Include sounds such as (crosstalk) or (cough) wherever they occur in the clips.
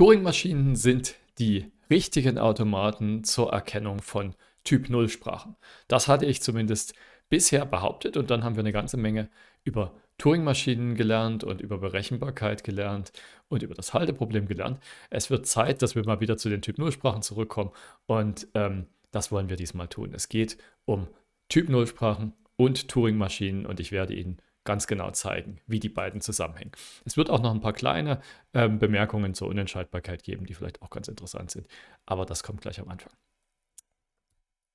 Turing-Maschinen sind die richtigen Automaten zur Erkennung von Typ-0-Sprachen. Das hatte ich zumindest bisher behauptet und dann haben wir eine ganze Menge über Turing-Maschinen gelernt und über Berechenbarkeit gelernt und über das Halteproblem gelernt. Es wird Zeit, dass wir mal wieder zu den Typ-0-Sprachen zurückkommen und ähm, das wollen wir diesmal tun. Es geht um Typ-0-Sprachen und Turing-Maschinen und ich werde Ihnen ganz genau zeigen, wie die beiden zusammenhängen. Es wird auch noch ein paar kleine ähm, Bemerkungen zur Unentscheidbarkeit geben, die vielleicht auch ganz interessant sind, aber das kommt gleich am Anfang.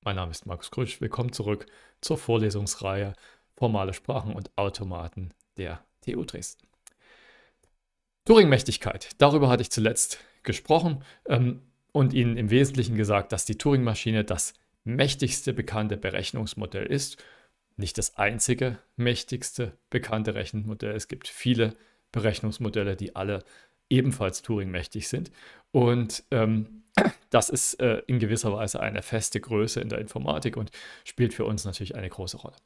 Mein Name ist Markus Krüsch, willkommen zurück zur Vorlesungsreihe Formale Sprachen und Automaten der TU Dresden. Turing-Mächtigkeit, darüber hatte ich zuletzt gesprochen ähm, und Ihnen im Wesentlichen gesagt, dass die Turing-Maschine das mächtigste bekannte Berechnungsmodell ist nicht das einzige mächtigste bekannte Rechenmodell. Es gibt viele Berechnungsmodelle, die alle ebenfalls Turing-mächtig sind. Und ähm, (clears throat) das ist äh, in gewisser Weise eine feste Größe in der Informatik und spielt für uns natürlich eine große Rolle.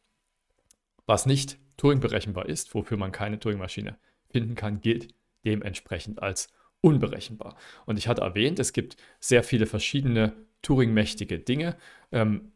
Was nicht Turing berechenbar ist, wofür man keine Turing-Maschine finden kann, gilt dementsprechend als unberechenbar. Und ich hatte erwähnt, es gibt sehr viele verschiedene Turing-mächtige Dinge. Ähm,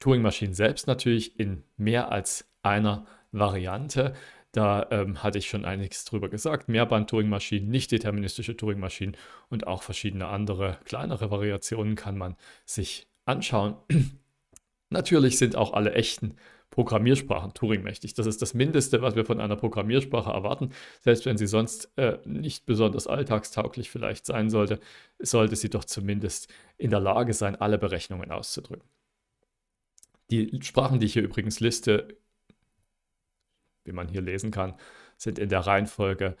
Turing-Maschinen selbst natürlich in mehr als einer Variante. Da ähm, hatte ich schon einiges drüber gesagt. Mehrband-Turing-Maschinen, nicht-deterministische Turing-Maschinen und auch verschiedene andere kleinere Variationen kann man sich anschauen. (clears throat) natürlich sind auch alle echten Programmiersprachen Turing-mächtig. Das ist das Mindeste, was wir von einer Programmiersprache erwarten. Selbst wenn sie sonst äh, nicht besonders alltagstauglich vielleicht sein sollte, sollte sie doch zumindest in der Lage sein, alle Berechnungen auszudrücken. Die Sprachen, die ich hier übrigens liste, wie man hier lesen kann, sind in der Reihenfolge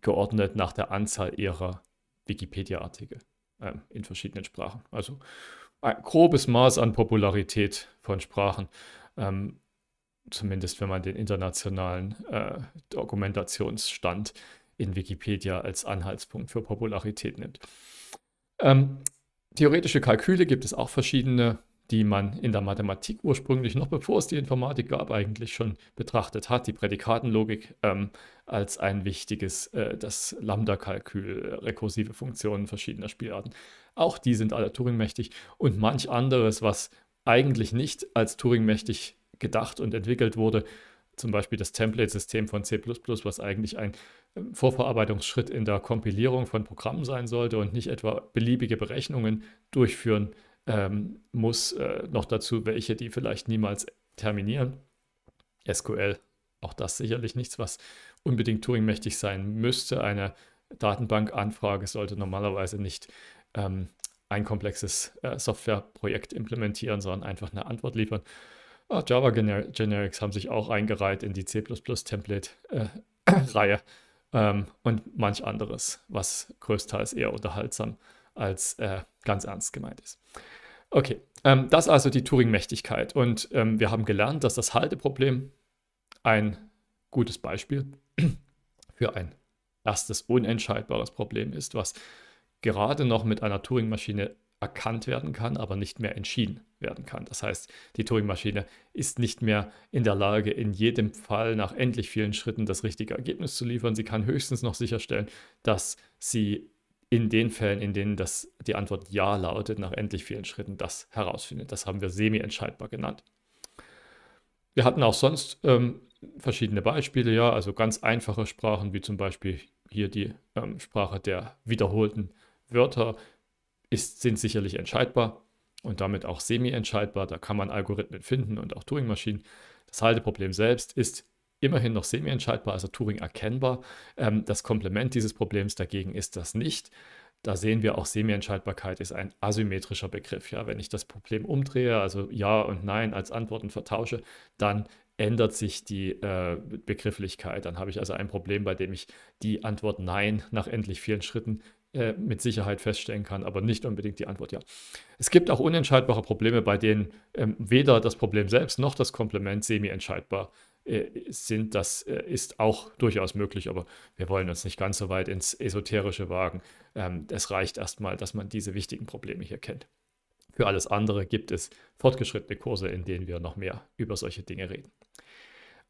geordnet nach der Anzahl ihrer Wikipedia-Artikel äh, in verschiedenen Sprachen. Also ein grobes Maß an Popularität von Sprachen, ähm, zumindest wenn man den internationalen äh, Dokumentationsstand in Wikipedia als Anhaltspunkt für Popularität nimmt. Ähm, theoretische Kalküle gibt es auch verschiedene die man in der Mathematik ursprünglich, noch bevor es die Informatik gab, eigentlich schon betrachtet hat, die Prädikatenlogik ähm, als ein wichtiges, äh, das Lambda-Kalkül, äh, rekursive Funktionen verschiedener Spielarten. Auch die sind alle Turing-mächtig und manch anderes, was eigentlich nicht als Turing-mächtig gedacht und entwickelt wurde, zum Beispiel das Template-System von C++, was eigentlich ein ähm, Vorverarbeitungsschritt in der Kompilierung von Programmen sein sollte und nicht etwa beliebige Berechnungen durchführen ähm, muss. Äh, noch dazu welche, die vielleicht niemals terminieren. SQL, auch das sicherlich nichts, was unbedingt Turing-mächtig sein müsste. Eine Datenbankanfrage sollte normalerweise nicht ähm, ein komplexes äh, Softwareprojekt implementieren, sondern einfach eine Antwort liefern. Oh, Java Gener Generics haben sich auch eingereiht in die C++-Template-Reihe äh, (coughs) ähm, und manch anderes, was größtenteils eher unterhaltsam ist als äh, ganz ernst gemeint ist. Okay, ähm, das also die Turing-Mächtigkeit. Und ähm, wir haben gelernt, dass das Halteproblem ein gutes Beispiel (clears throat) für ein erstes unentscheidbares Problem ist, was gerade noch mit einer Turing-Maschine erkannt werden kann, aber nicht mehr entschieden werden kann. Das heißt, die Turing-Maschine ist nicht mehr in der Lage, in jedem Fall nach endlich vielen Schritten das richtige Ergebnis zu liefern. Sie kann höchstens noch sicherstellen, dass sie in den Fällen, in denen das, die Antwort Ja lautet, nach endlich vielen Schritten das herausfindet. Das haben wir semi-entscheidbar genannt. Wir hatten auch sonst ähm, verschiedene Beispiele, ja, also ganz einfache Sprachen, wie zum Beispiel hier die ähm, Sprache der wiederholten Wörter, ist, sind sicherlich entscheidbar und damit auch semi-entscheidbar. Da kann man Algorithmen finden und auch Turing-Maschinen. Das Halteproblem selbst ist immerhin noch semi-entscheidbar, also Turing erkennbar. Ähm, das Komplement dieses Problems dagegen ist das nicht. Da sehen wir auch, Semi-Entscheidbarkeit ist ein asymmetrischer Begriff. Ja, wenn ich das Problem umdrehe, also Ja und Nein als Antworten vertausche, dann ändert sich die äh, Begrifflichkeit. Dann habe ich also ein Problem, bei dem ich die Antwort Nein nach endlich vielen Schritten äh, mit Sicherheit feststellen kann, aber nicht unbedingt die Antwort Ja. Es gibt auch unentscheidbare Probleme, bei denen ähm, weder das Problem selbst noch das Komplement semi-entscheidbar äh, sind, das äh, ist auch durchaus möglich, aber wir wollen uns nicht ganz so weit ins Esoterische wagen. Ähm, es reicht erstmal, dass man diese wichtigen Probleme hier kennt. Für alles andere gibt es fortgeschrittene Kurse, in denen wir noch mehr über solche Dinge reden.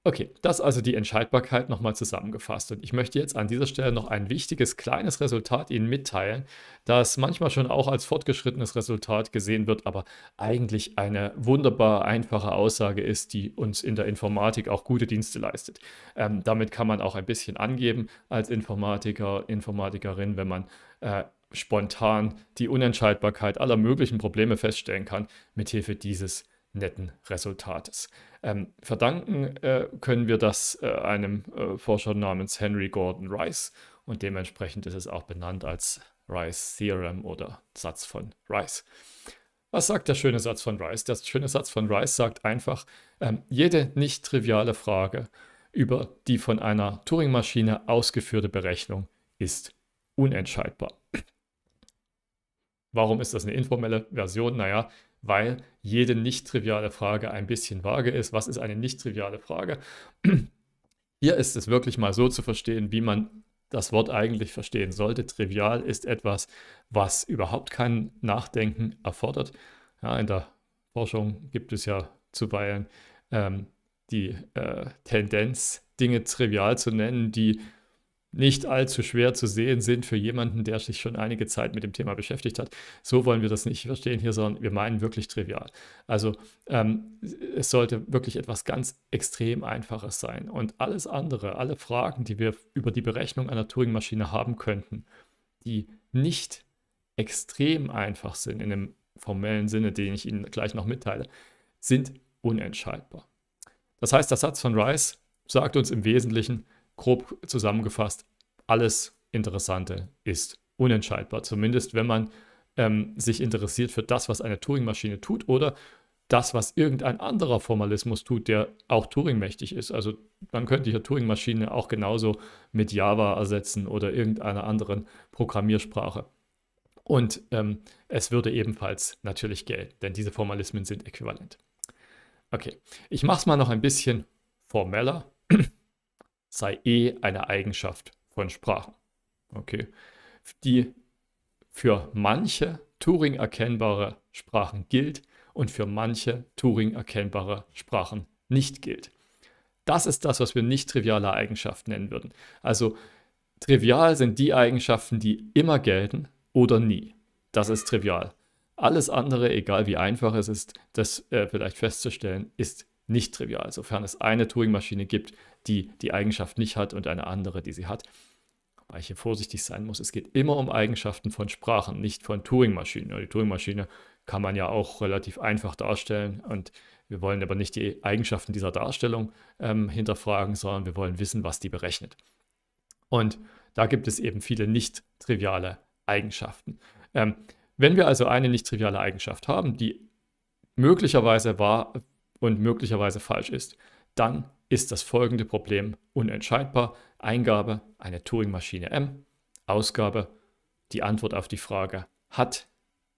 Okay, das also die Entscheidbarkeit nochmal zusammengefasst. Und ich möchte jetzt an dieser Stelle noch ein wichtiges kleines Resultat Ihnen mitteilen, das manchmal schon auch als fortgeschrittenes Resultat gesehen wird, aber eigentlich eine wunderbar einfache Aussage ist, die uns in der Informatik auch gute Dienste leistet. Ähm, damit kann man auch ein bisschen angeben als Informatiker, Informatikerin, wenn man äh, spontan die Unentscheidbarkeit aller möglichen Probleme feststellen kann, mithilfe dieses netten Resultates. Ähm, verdanken äh, können wir das äh, einem äh, Forscher namens Henry Gordon Rice und dementsprechend ist es auch benannt als Rice Theorem oder Satz von Rice. Was sagt der schöne Satz von Rice? Der schöne Satz von Rice sagt einfach, ähm, jede nicht triviale Frage über die von einer Turing-Maschine ausgeführte Berechnung ist unentscheidbar. Warum ist das eine informelle Version? Naja, weil jede nicht triviale Frage ein bisschen vage ist. Was ist eine nicht triviale Frage? (clears throat) Hier ist es wirklich mal so zu verstehen, wie man das Wort eigentlich verstehen sollte. Trivial ist etwas, was überhaupt kein Nachdenken erfordert. Ja, in der Forschung gibt es ja zuweilen ähm, die äh, Tendenz, Dinge trivial zu nennen, die nicht allzu schwer zu sehen sind für jemanden, der sich schon einige Zeit mit dem Thema beschäftigt hat. So wollen wir das nicht verstehen hier, sondern wir meinen wirklich trivial. Also ähm, es sollte wirklich etwas ganz extrem Einfaches sein. Und alles andere, alle Fragen, die wir über die Berechnung einer Turing-Maschine haben könnten, die nicht extrem einfach sind in dem formellen Sinne, den ich Ihnen gleich noch mitteile, sind unentscheidbar. Das heißt, der Satz von Rice sagt uns im Wesentlichen, grob zusammengefasst, alles Interessante ist unentscheidbar. Zumindest wenn man ähm, sich interessiert für das, was eine Turing-Maschine tut oder das, was irgendein anderer Formalismus tut, der auch Turing-mächtig ist. Also man könnte hier Turing-Maschine auch genauso mit Java ersetzen oder irgendeiner anderen Programmiersprache. Und ähm, es würde ebenfalls natürlich gelten, denn diese Formalismen sind äquivalent. Okay, ich mache es mal noch ein bisschen formeller sei eh eine Eigenschaft von Sprachen. Okay. Die für manche Turing erkennbare Sprachen gilt und für manche Turing erkennbare Sprachen nicht gilt. Das ist das, was wir nicht triviale Eigenschaften nennen würden. Also trivial sind die Eigenschaften, die immer gelten oder nie. Das ist trivial. Alles andere, egal wie einfach es ist, das äh, vielleicht festzustellen, ist nicht trivial, sofern es eine Turing-Maschine gibt, die die Eigenschaft nicht hat und eine andere, die sie hat. Wobei ich hier vorsichtig sein muss, es geht immer um Eigenschaften von Sprachen, nicht von Turing-Maschinen. Die Turing-Maschine kann man ja auch relativ einfach darstellen und wir wollen aber nicht die Eigenschaften dieser Darstellung ähm, hinterfragen, sondern wir wollen wissen, was die berechnet. Und da gibt es eben viele nicht triviale Eigenschaften. Ähm, wenn wir also eine nicht triviale Eigenschaft haben, die möglicherweise wahr und möglicherweise falsch ist, dann ist das folgende Problem unentscheidbar. Eingabe, eine Turing-Maschine M. Ausgabe, die Antwort auf die Frage, hat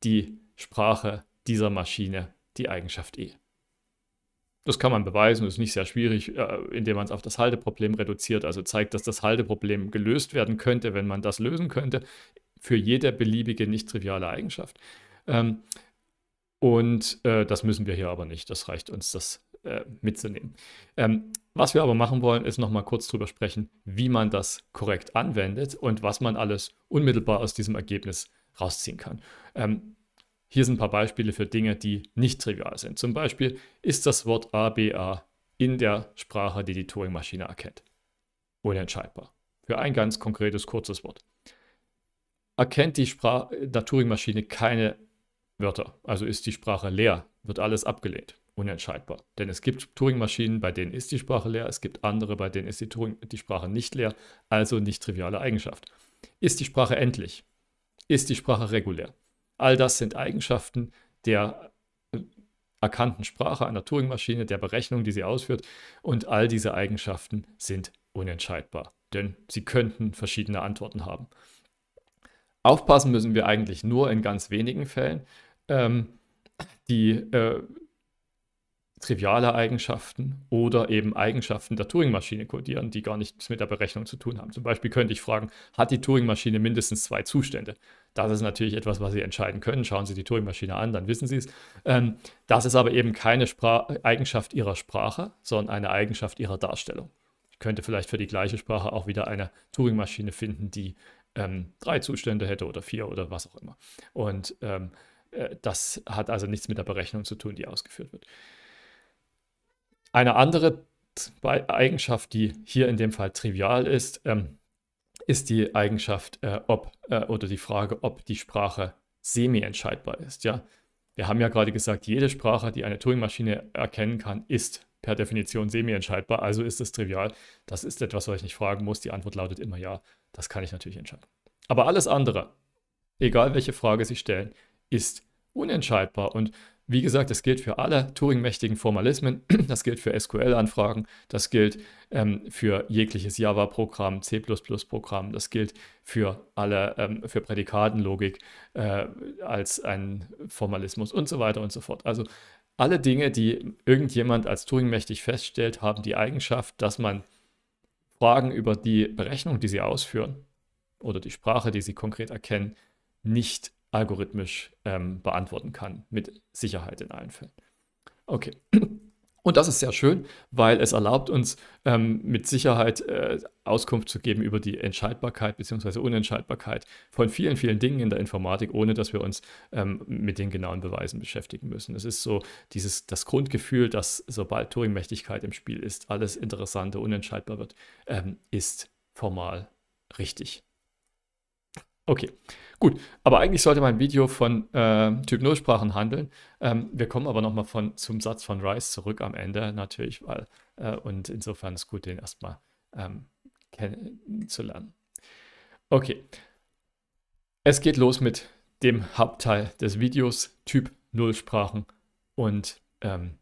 die Sprache dieser Maschine die Eigenschaft E? Das kann man beweisen, das ist nicht sehr schwierig, äh, indem man es auf das Halteproblem reduziert, also zeigt, dass das Halteproblem gelöst werden könnte, wenn man das lösen könnte, für jede beliebige nicht triviale Eigenschaft. Ähm, und äh, das müssen wir hier aber nicht, das reicht uns das äh, mitzunehmen. Ähm, was wir aber machen wollen, ist nochmal kurz drüber sprechen, wie man das korrekt anwendet und was man alles unmittelbar aus diesem Ergebnis rausziehen kann. Ähm, hier sind ein paar Beispiele für Dinge, die nicht trivial sind. Zum Beispiel ist das Wort ABA in der Sprache, die die Turing-Maschine erkennt. Unentscheidbar. Für ein ganz konkretes, kurzes Wort. Erkennt die Sprache der Turing-Maschine keine Wörter, also ist die Sprache leer, wird alles abgelehnt unentscheidbar. Denn es gibt Turing-Maschinen, bei denen ist die Sprache leer, es gibt andere, bei denen ist die, Turing die Sprache nicht leer, also nicht triviale Eigenschaft. Ist die Sprache endlich? Ist die Sprache regulär? All das sind Eigenschaften der äh, erkannten Sprache einer Turing-Maschine, der Berechnung, die sie ausführt. Und all diese Eigenschaften sind unentscheidbar, denn sie könnten verschiedene Antworten haben. Aufpassen müssen wir eigentlich nur in ganz wenigen Fällen. Ähm, die äh, triviale Eigenschaften oder eben Eigenschaften der Turing-Maschine codieren, die gar nichts mit der Berechnung zu tun haben. Zum Beispiel könnte ich fragen, hat die Turing-Maschine mindestens zwei Zustände? Das ist natürlich etwas, was Sie entscheiden können. Schauen Sie die Turing-Maschine an, dann wissen Sie es. Ähm, das ist aber eben keine Spra Eigenschaft Ihrer Sprache, sondern eine Eigenschaft Ihrer Darstellung. Ich könnte vielleicht für die gleiche Sprache auch wieder eine Turing-Maschine finden, die ähm, drei Zustände hätte oder vier oder was auch immer. Und ähm, äh, das hat also nichts mit der Berechnung zu tun, die ausgeführt wird. Eine andere Eigenschaft, die hier in dem Fall trivial ist, ähm, ist die Eigenschaft, äh, ob äh, oder die Frage, ob die Sprache semi-entscheidbar ist. Ja? Wir haben ja gerade gesagt, jede Sprache, die eine Turing-Maschine erkennen kann, ist per Definition semi-entscheidbar, also ist es trivial. Das ist etwas, was ich nicht fragen muss. Die Antwort lautet immer ja. Das kann ich natürlich entscheiden. Aber alles andere, egal welche Frage Sie stellen, ist unentscheidbar. Und wie gesagt, das gilt für alle Turing-mächtigen Formalismen, (clears throat) das gilt für SQL-Anfragen, das gilt ähm, für jegliches Java-Programm, C++-Programm, das gilt für alle, ähm, für Prädikatenlogik äh, als einen Formalismus und so weiter und so fort. Also alle Dinge, die irgendjemand als Turing-mächtig feststellt, haben die Eigenschaft, dass man Fragen über die Berechnung, die sie ausführen oder die Sprache, die sie konkret erkennen, nicht algorithmisch ähm, beantworten kann, mit Sicherheit in allen Fällen. Okay. Und das ist sehr schön, weil es erlaubt uns ähm, mit Sicherheit äh, Auskunft zu geben über die Entscheidbarkeit bzw. Unentscheidbarkeit von vielen, vielen Dingen in der Informatik, ohne dass wir uns ähm, mit den genauen Beweisen beschäftigen müssen. Es ist so dieses, das Grundgefühl, dass sobald Turing-Mächtigkeit im Spiel ist, alles Interessante unentscheidbar wird, ähm, ist formal richtig. Okay, Gut, aber eigentlich sollte mein Video von äh, Typ Nullsprachen handeln. Ähm, wir kommen aber nochmal zum Satz von Rice zurück am Ende natürlich, weil äh, und insofern ist gut, den erstmal ähm, kennenzulernen. Okay, es geht los mit dem Hauptteil des Videos Typ Nullsprachen und ähm,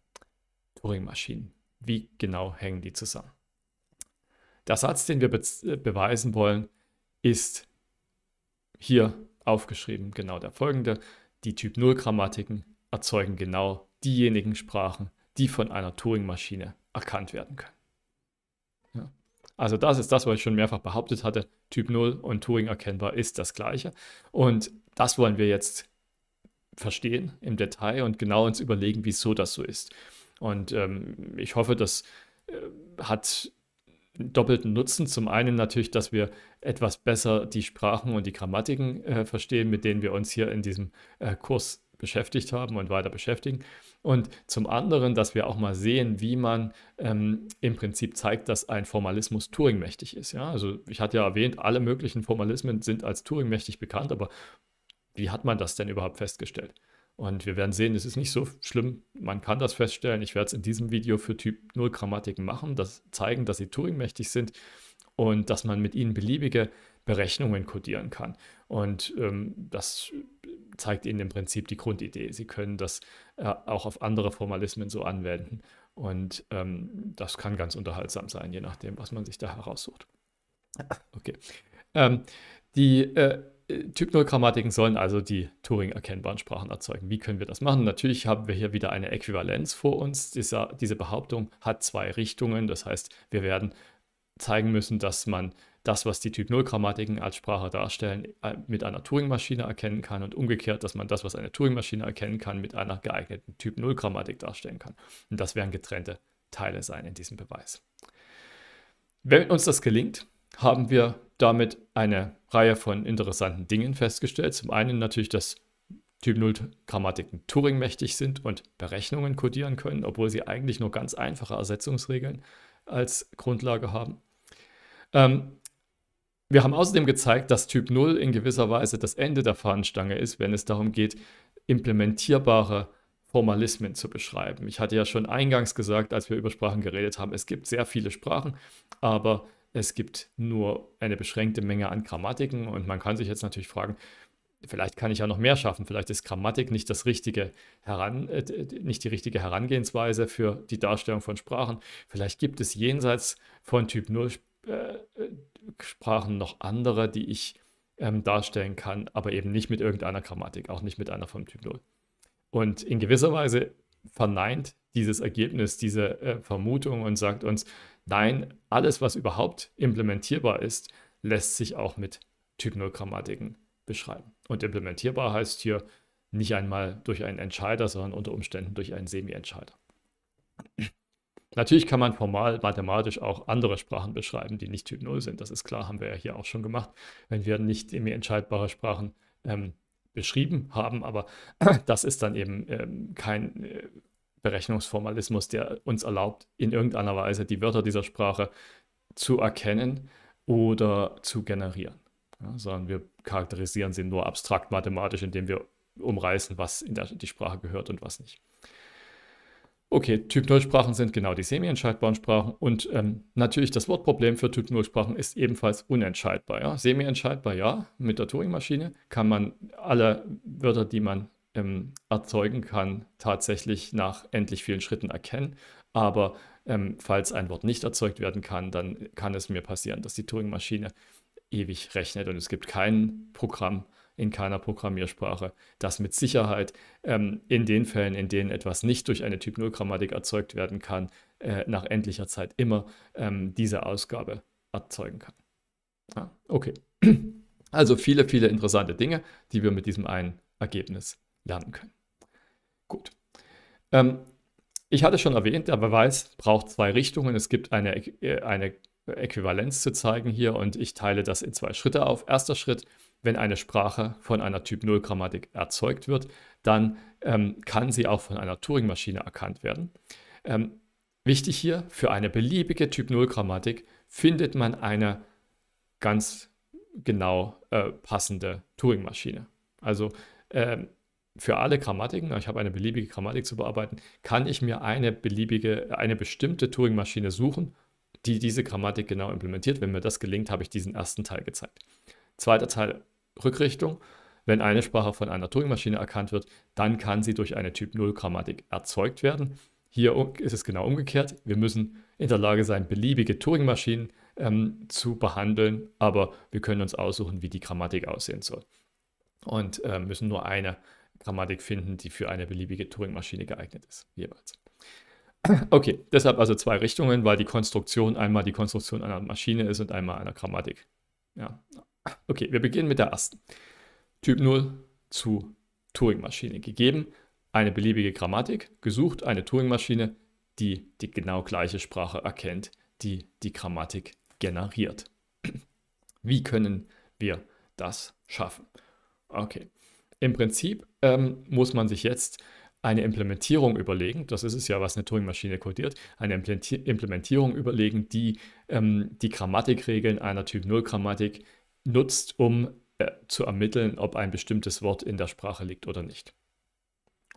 Turing-Maschinen. Wie genau hängen die zusammen? Der Satz, den wir be äh, beweisen wollen, ist hier aufgeschrieben, genau der folgende. Die Typ-0-Grammatiken erzeugen genau diejenigen Sprachen, die von einer Turing-Maschine erkannt werden können. Ja. Also das ist das, was ich schon mehrfach behauptet hatte. Typ 0 und Turing erkennbar ist das gleiche. Und das wollen wir jetzt verstehen im Detail und genau uns überlegen, wieso das so ist. Und ähm, ich hoffe, das äh, hat doppelten Nutzen. Zum einen natürlich, dass wir etwas besser die Sprachen und die Grammatiken äh, verstehen, mit denen wir uns hier in diesem äh, Kurs beschäftigt haben und weiter beschäftigen. Und zum anderen, dass wir auch mal sehen, wie man ähm, im Prinzip zeigt, dass ein Formalismus Turing-mächtig ist. Ja? Also ich hatte ja erwähnt, alle möglichen Formalismen sind als Turing-mächtig bekannt, aber wie hat man das denn überhaupt festgestellt? Und wir werden sehen, es ist nicht so schlimm. Man kann das feststellen. Ich werde es in diesem Video für Typ 0 Grammatiken machen, das zeigen, dass sie Turing-mächtig sind und dass man mit ihnen beliebige Berechnungen kodieren kann. Und ähm, das zeigt Ihnen im Prinzip die Grundidee. Sie können das äh, auch auf andere Formalismen so anwenden. Und ähm, das kann ganz unterhaltsam sein, je nachdem, was man sich da heraussucht. (laughs) Okay. Ähm, die äh, Typ 0 Grammatiken sollen also die Turing erkennbaren Sprachen erzeugen. Wie können wir das machen? Natürlich haben wir hier wieder eine Äquivalenz vor uns. diese Behauptung hat zwei Richtungen. Das heißt, wir werden zeigen müssen, dass man das, was die Typ 0 Grammatiken als Sprache darstellen, äh, mit einer Turing-Maschine erkennen kann und umgekehrt, dass man das, was eine Turing-Maschine erkennen kann, mit einer geeigneten Typ 0 Grammatik darstellen kann. Und das werden getrennte Teile sein in diesem Beweis. Wenn uns das gelingt, haben wir damit eine Reihe von interessanten Dingen festgestellt. Zum einen natürlich, dass Typ 0 Grammatiken Turing mächtig sind und Berechnungen kodieren können, obwohl sie eigentlich nur ganz einfache Ersetzungsregeln als Grundlage haben. Ähm, wir haben außerdem gezeigt, dass Typ 0 in gewisser Weise das Ende der Fahnenstange ist, wenn es darum geht, implementierbare Formalismen zu beschreiben. Ich hatte ja schon eingangs gesagt, als wir über Sprachen geredet haben, es gibt sehr viele Sprachen, aber es gibt nur eine beschränkte Menge an Grammatiken und man kann sich jetzt natürlich fragen, vielleicht kann ich ja noch mehr schaffen, vielleicht ist Grammatik nicht das richtige heran äh, nicht die richtige Herangehensweise für die Darstellung von Sprachen. Vielleicht gibt es jenseits von Typ 0 äh, äh, Sprachen noch andere, die ich ähm, darstellen kann, aber eben nicht mit irgendeiner Grammatik, auch nicht mit einer vom Typ 0. Und in gewisser Weise verneint dieses Ergebnis diese äh, Vermutung und sagt uns, Nein, alles, was überhaupt implementierbar ist, lässt sich auch mit Typ-0-Grammatiken beschreiben. Und implementierbar heißt hier nicht einmal durch einen Entscheider, sondern unter Umständen durch einen Semi-Entscheider. Natürlich kann man formal mathematisch auch andere Sprachen beschreiben, die nicht Typ 0 sind. Das ist klar, haben wir ja hier auch schon gemacht, wenn wir nicht semi-entscheidbare Sprachen ähm, beschrieben haben. Aber (clears throat) das ist dann eben ähm, kein äh, Berechnungsformalismus, der uns erlaubt, in irgendeiner Weise die Wörter dieser Sprache zu erkennen oder zu generieren. Ja, sondern wir charakterisieren sie nur abstrakt mathematisch, indem wir umreißen, was in der, die Sprache gehört und was nicht. Okay, Typ null Sprachen sind genau die semi-entscheidbaren Sprachen und ähm, natürlich das Wortproblem für Typ null Sprachen ist ebenfalls unentscheidbar. Ja? Semi-entscheidbar, ja, mit der Turing-Maschine kann man alle Wörter, die man ähm, erzeugen kann, tatsächlich nach endlich vielen Schritten erkennen. Aber ähm, falls ein Wort nicht erzeugt werden kann, dann kann es mir passieren, dass die Turing-Maschine ewig rechnet und es gibt kein Programm in keiner Programmiersprache, das mit Sicherheit ähm, in den Fällen, in denen etwas nicht durch eine Typ-0-Grammatik erzeugt werden kann, äh, nach endlicher Zeit immer ähm, diese Ausgabe erzeugen kann. Ah, okay. (clears throat) Also viele, viele interessante Dinge, die wir mit diesem einen Ergebnis lernen können. Gut. Ähm, ich hatte schon erwähnt, der Beweis braucht zwei Richtungen. Es gibt eine, äh, eine Äquivalenz zu zeigen hier und ich teile das in zwei Schritte auf. Erster Schritt, wenn eine Sprache von einer Typ 0 Grammatik erzeugt wird, dann ähm, kann sie auch von einer Turing-Maschine erkannt werden. Ähm, wichtig hier, für eine beliebige Typ 0 Grammatik findet man eine ganz genau äh, passende Turing-Maschine. Also ähm, für alle Grammatiken, ich habe eine beliebige Grammatik zu bearbeiten, kann ich mir eine beliebige, eine bestimmte Turing-Maschine suchen, die diese Grammatik genau implementiert. Wenn mir das gelingt, habe ich diesen ersten Teil gezeigt. Zweiter Teil, Rückrichtung. Wenn eine Sprache von einer Turing-Maschine erkannt wird, dann kann sie durch eine Typ-0-Grammatik erzeugt werden. Hier ist es genau umgekehrt. Wir müssen in der Lage sein, beliebige Turing-Maschinen ähm, zu behandeln, aber wir können uns aussuchen, wie die Grammatik aussehen soll. Und äh, müssen nur eine Grammatik finden, die für eine beliebige Turing-Maschine geeignet ist, jeweils. (clears throat) Okay, deshalb also zwei Richtungen, weil die Konstruktion einmal die Konstruktion einer Maschine ist und einmal einer Grammatik. Ja. Okay, wir beginnen mit der ersten. Typ 0 zu Turing-Maschine gegeben, eine beliebige Grammatik gesucht, eine Turing-Maschine, die die genau gleiche Sprache erkennt, die die Grammatik generiert. (clears throat) Wie können wir das schaffen? Okay, im Prinzip ähm, muss man sich jetzt eine Implementierung überlegen, das ist es ja, was eine Turing-Maschine kodiert, eine Implementierung überlegen, die ähm, die Grammatikregeln einer Typ-0-Grammatik nutzt, um äh, zu ermitteln, ob ein bestimmtes Wort in der Sprache liegt oder nicht.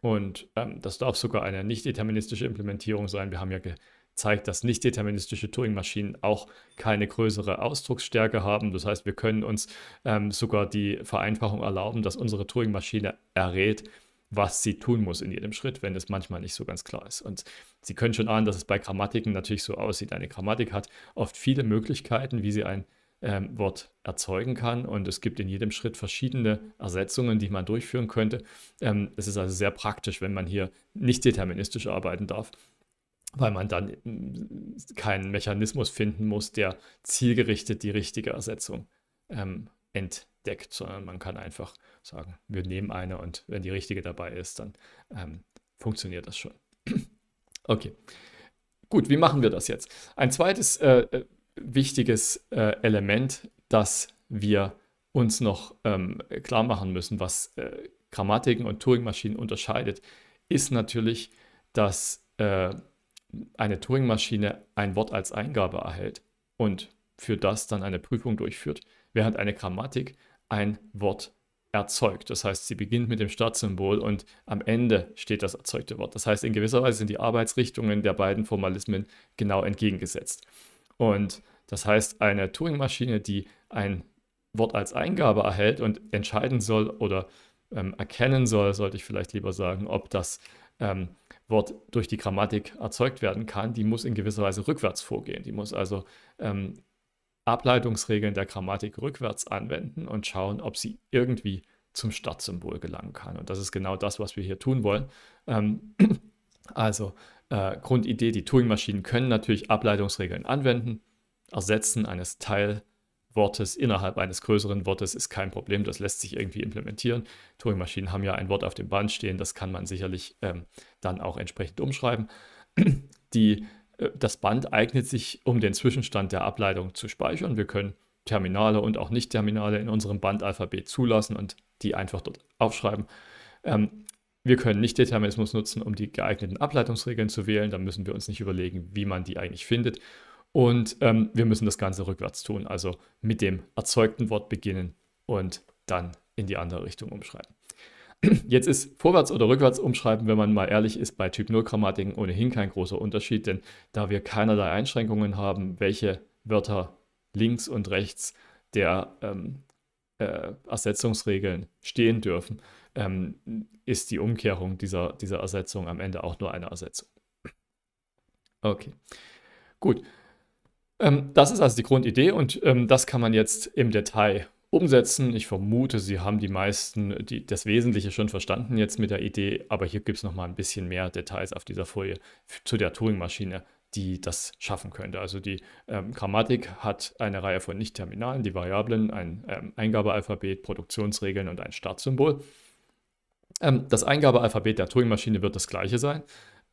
Und ähm, das darf sogar eine nicht deterministische Implementierung sein. Wir haben ja zeigt, dass nicht-deterministische Turing-Maschinen auch keine größere Ausdrucksstärke haben. Das heißt, wir können uns ähm, sogar die Vereinfachung erlauben, dass unsere Turing-Maschine errät, was sie tun muss in jedem Schritt, wenn es manchmal nicht so ganz klar ist. Und Sie können schon ahnen, dass es bei Grammatiken natürlich so aussieht. Eine Grammatik hat oft viele Möglichkeiten, wie sie ein ähm, Wort erzeugen kann. Und es gibt in jedem Schritt verschiedene Ersetzungen, die man durchführen könnte. Ähm, es ist also sehr praktisch, wenn man hier nicht deterministisch arbeiten darf, weil man dann äh, keinen Mechanismus finden muss, der zielgerichtet die richtige Ersetzung ähm, entdeckt, sondern man kann einfach sagen, wir nehmen eine und wenn die richtige dabei ist, dann ähm, funktioniert das schon. (clears throat) okay, gut, wie machen wir das jetzt? Ein zweites äh, äh, wichtiges äh, Element, das wir uns noch ähm, klar machen müssen, was äh, Grammatiken und Turing-Maschinen unterscheidet, ist natürlich, dass äh, eine Turing-Maschine ein Wort als Eingabe erhält und für das dann eine Prüfung durchführt, während eine Grammatik ein Wort erzeugt. Das heißt, sie beginnt mit dem Startsymbol und am Ende steht das erzeugte Wort. Das heißt, in gewisser Weise sind die Arbeitsrichtungen der beiden Formalismen genau entgegengesetzt. Und das heißt, eine Turing-Maschine, die ein Wort als Eingabe erhält und entscheiden soll oder ähm, erkennen soll, sollte ich vielleicht lieber sagen, ob das ähm, Wort durch die Grammatik erzeugt werden kann, die muss in gewisser Weise rückwärts vorgehen. Die muss also ähm, Ableitungsregeln der Grammatik rückwärts anwenden und schauen, ob sie irgendwie zum Startsymbol gelangen kann. Und das ist genau das, was wir hier tun wollen. Ähm, (clears throat) also äh, Grundidee, die Turing-Maschinen können natürlich Ableitungsregeln anwenden, ersetzen eines Teil Wortes innerhalb eines größeren Wortes ist kein Problem, das lässt sich irgendwie implementieren. Turing-Maschinen haben ja ein Wort auf dem Band stehen, das kann man sicherlich ähm, dann auch entsprechend umschreiben. (clears throat) Die, äh, das Band eignet sich, um den Zwischenstand der Ableitung zu speichern. Wir können Terminale und auch Nicht-Terminale in unserem Bandalphabet zulassen und die einfach dort aufschreiben. Ähm, wir können nicht Determinismus nutzen, um die geeigneten Ableitungsregeln zu wählen. Da müssen wir uns nicht überlegen, wie man die eigentlich findet. Und ähm, wir müssen das Ganze rückwärts tun, also mit dem erzeugten Wort beginnen und dann in die andere Richtung umschreiben. (clears throat) Jetzt ist vorwärts oder rückwärts umschreiben, wenn man mal ehrlich ist, bei Typ 0 Grammatiken ohnehin kein großer Unterschied, denn da wir keinerlei Einschränkungen haben, welche Wörter links und rechts der ähm, äh, Ersetzungsregeln stehen dürfen, ähm, ist die Umkehrung dieser, dieser Ersetzung am Ende auch nur eine Ersetzung. Okay, gut. Ähm, das ist also die Grundidee und ähm, das kann man jetzt im Detail umsetzen. Ich vermute, Sie haben die meisten die, das Wesentliche schon verstanden jetzt mit der Idee, aber hier gibt es nochmal ein bisschen mehr Details auf dieser Folie zu der Turing-Maschine, die das schaffen könnte. Also die ähm, Grammatik hat eine Reihe von Nicht-Terminalen, die Variablen, ein ähm, Eingabealphabet, Produktionsregeln und ein Startsymbol. Ähm, das Eingabealphabet der Turing-Maschine wird das gleiche sein.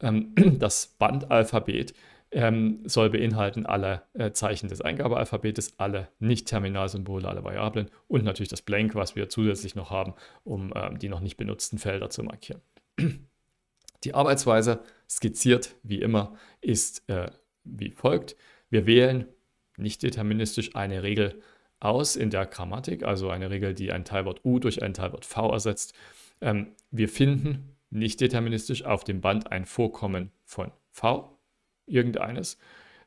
Ähm, (clears throat) das Bandalphabet ähm, soll beinhalten alle äh, Zeichen des Eingabealphabetes, alle Nicht-Terminalsymbole, alle Variablen und natürlich das Blank, was wir zusätzlich noch haben, um ähm, die noch nicht benutzten Felder zu markieren. Die Arbeitsweise, skizziert wie immer, ist äh, wie folgt. Wir wählen nicht deterministisch eine Regel aus in der Grammatik, also eine Regel, die ein Teilwort U durch ein Teilwort V ersetzt. Ähm, wir finden nicht deterministisch auf dem Band ein Vorkommen von V irgendeines.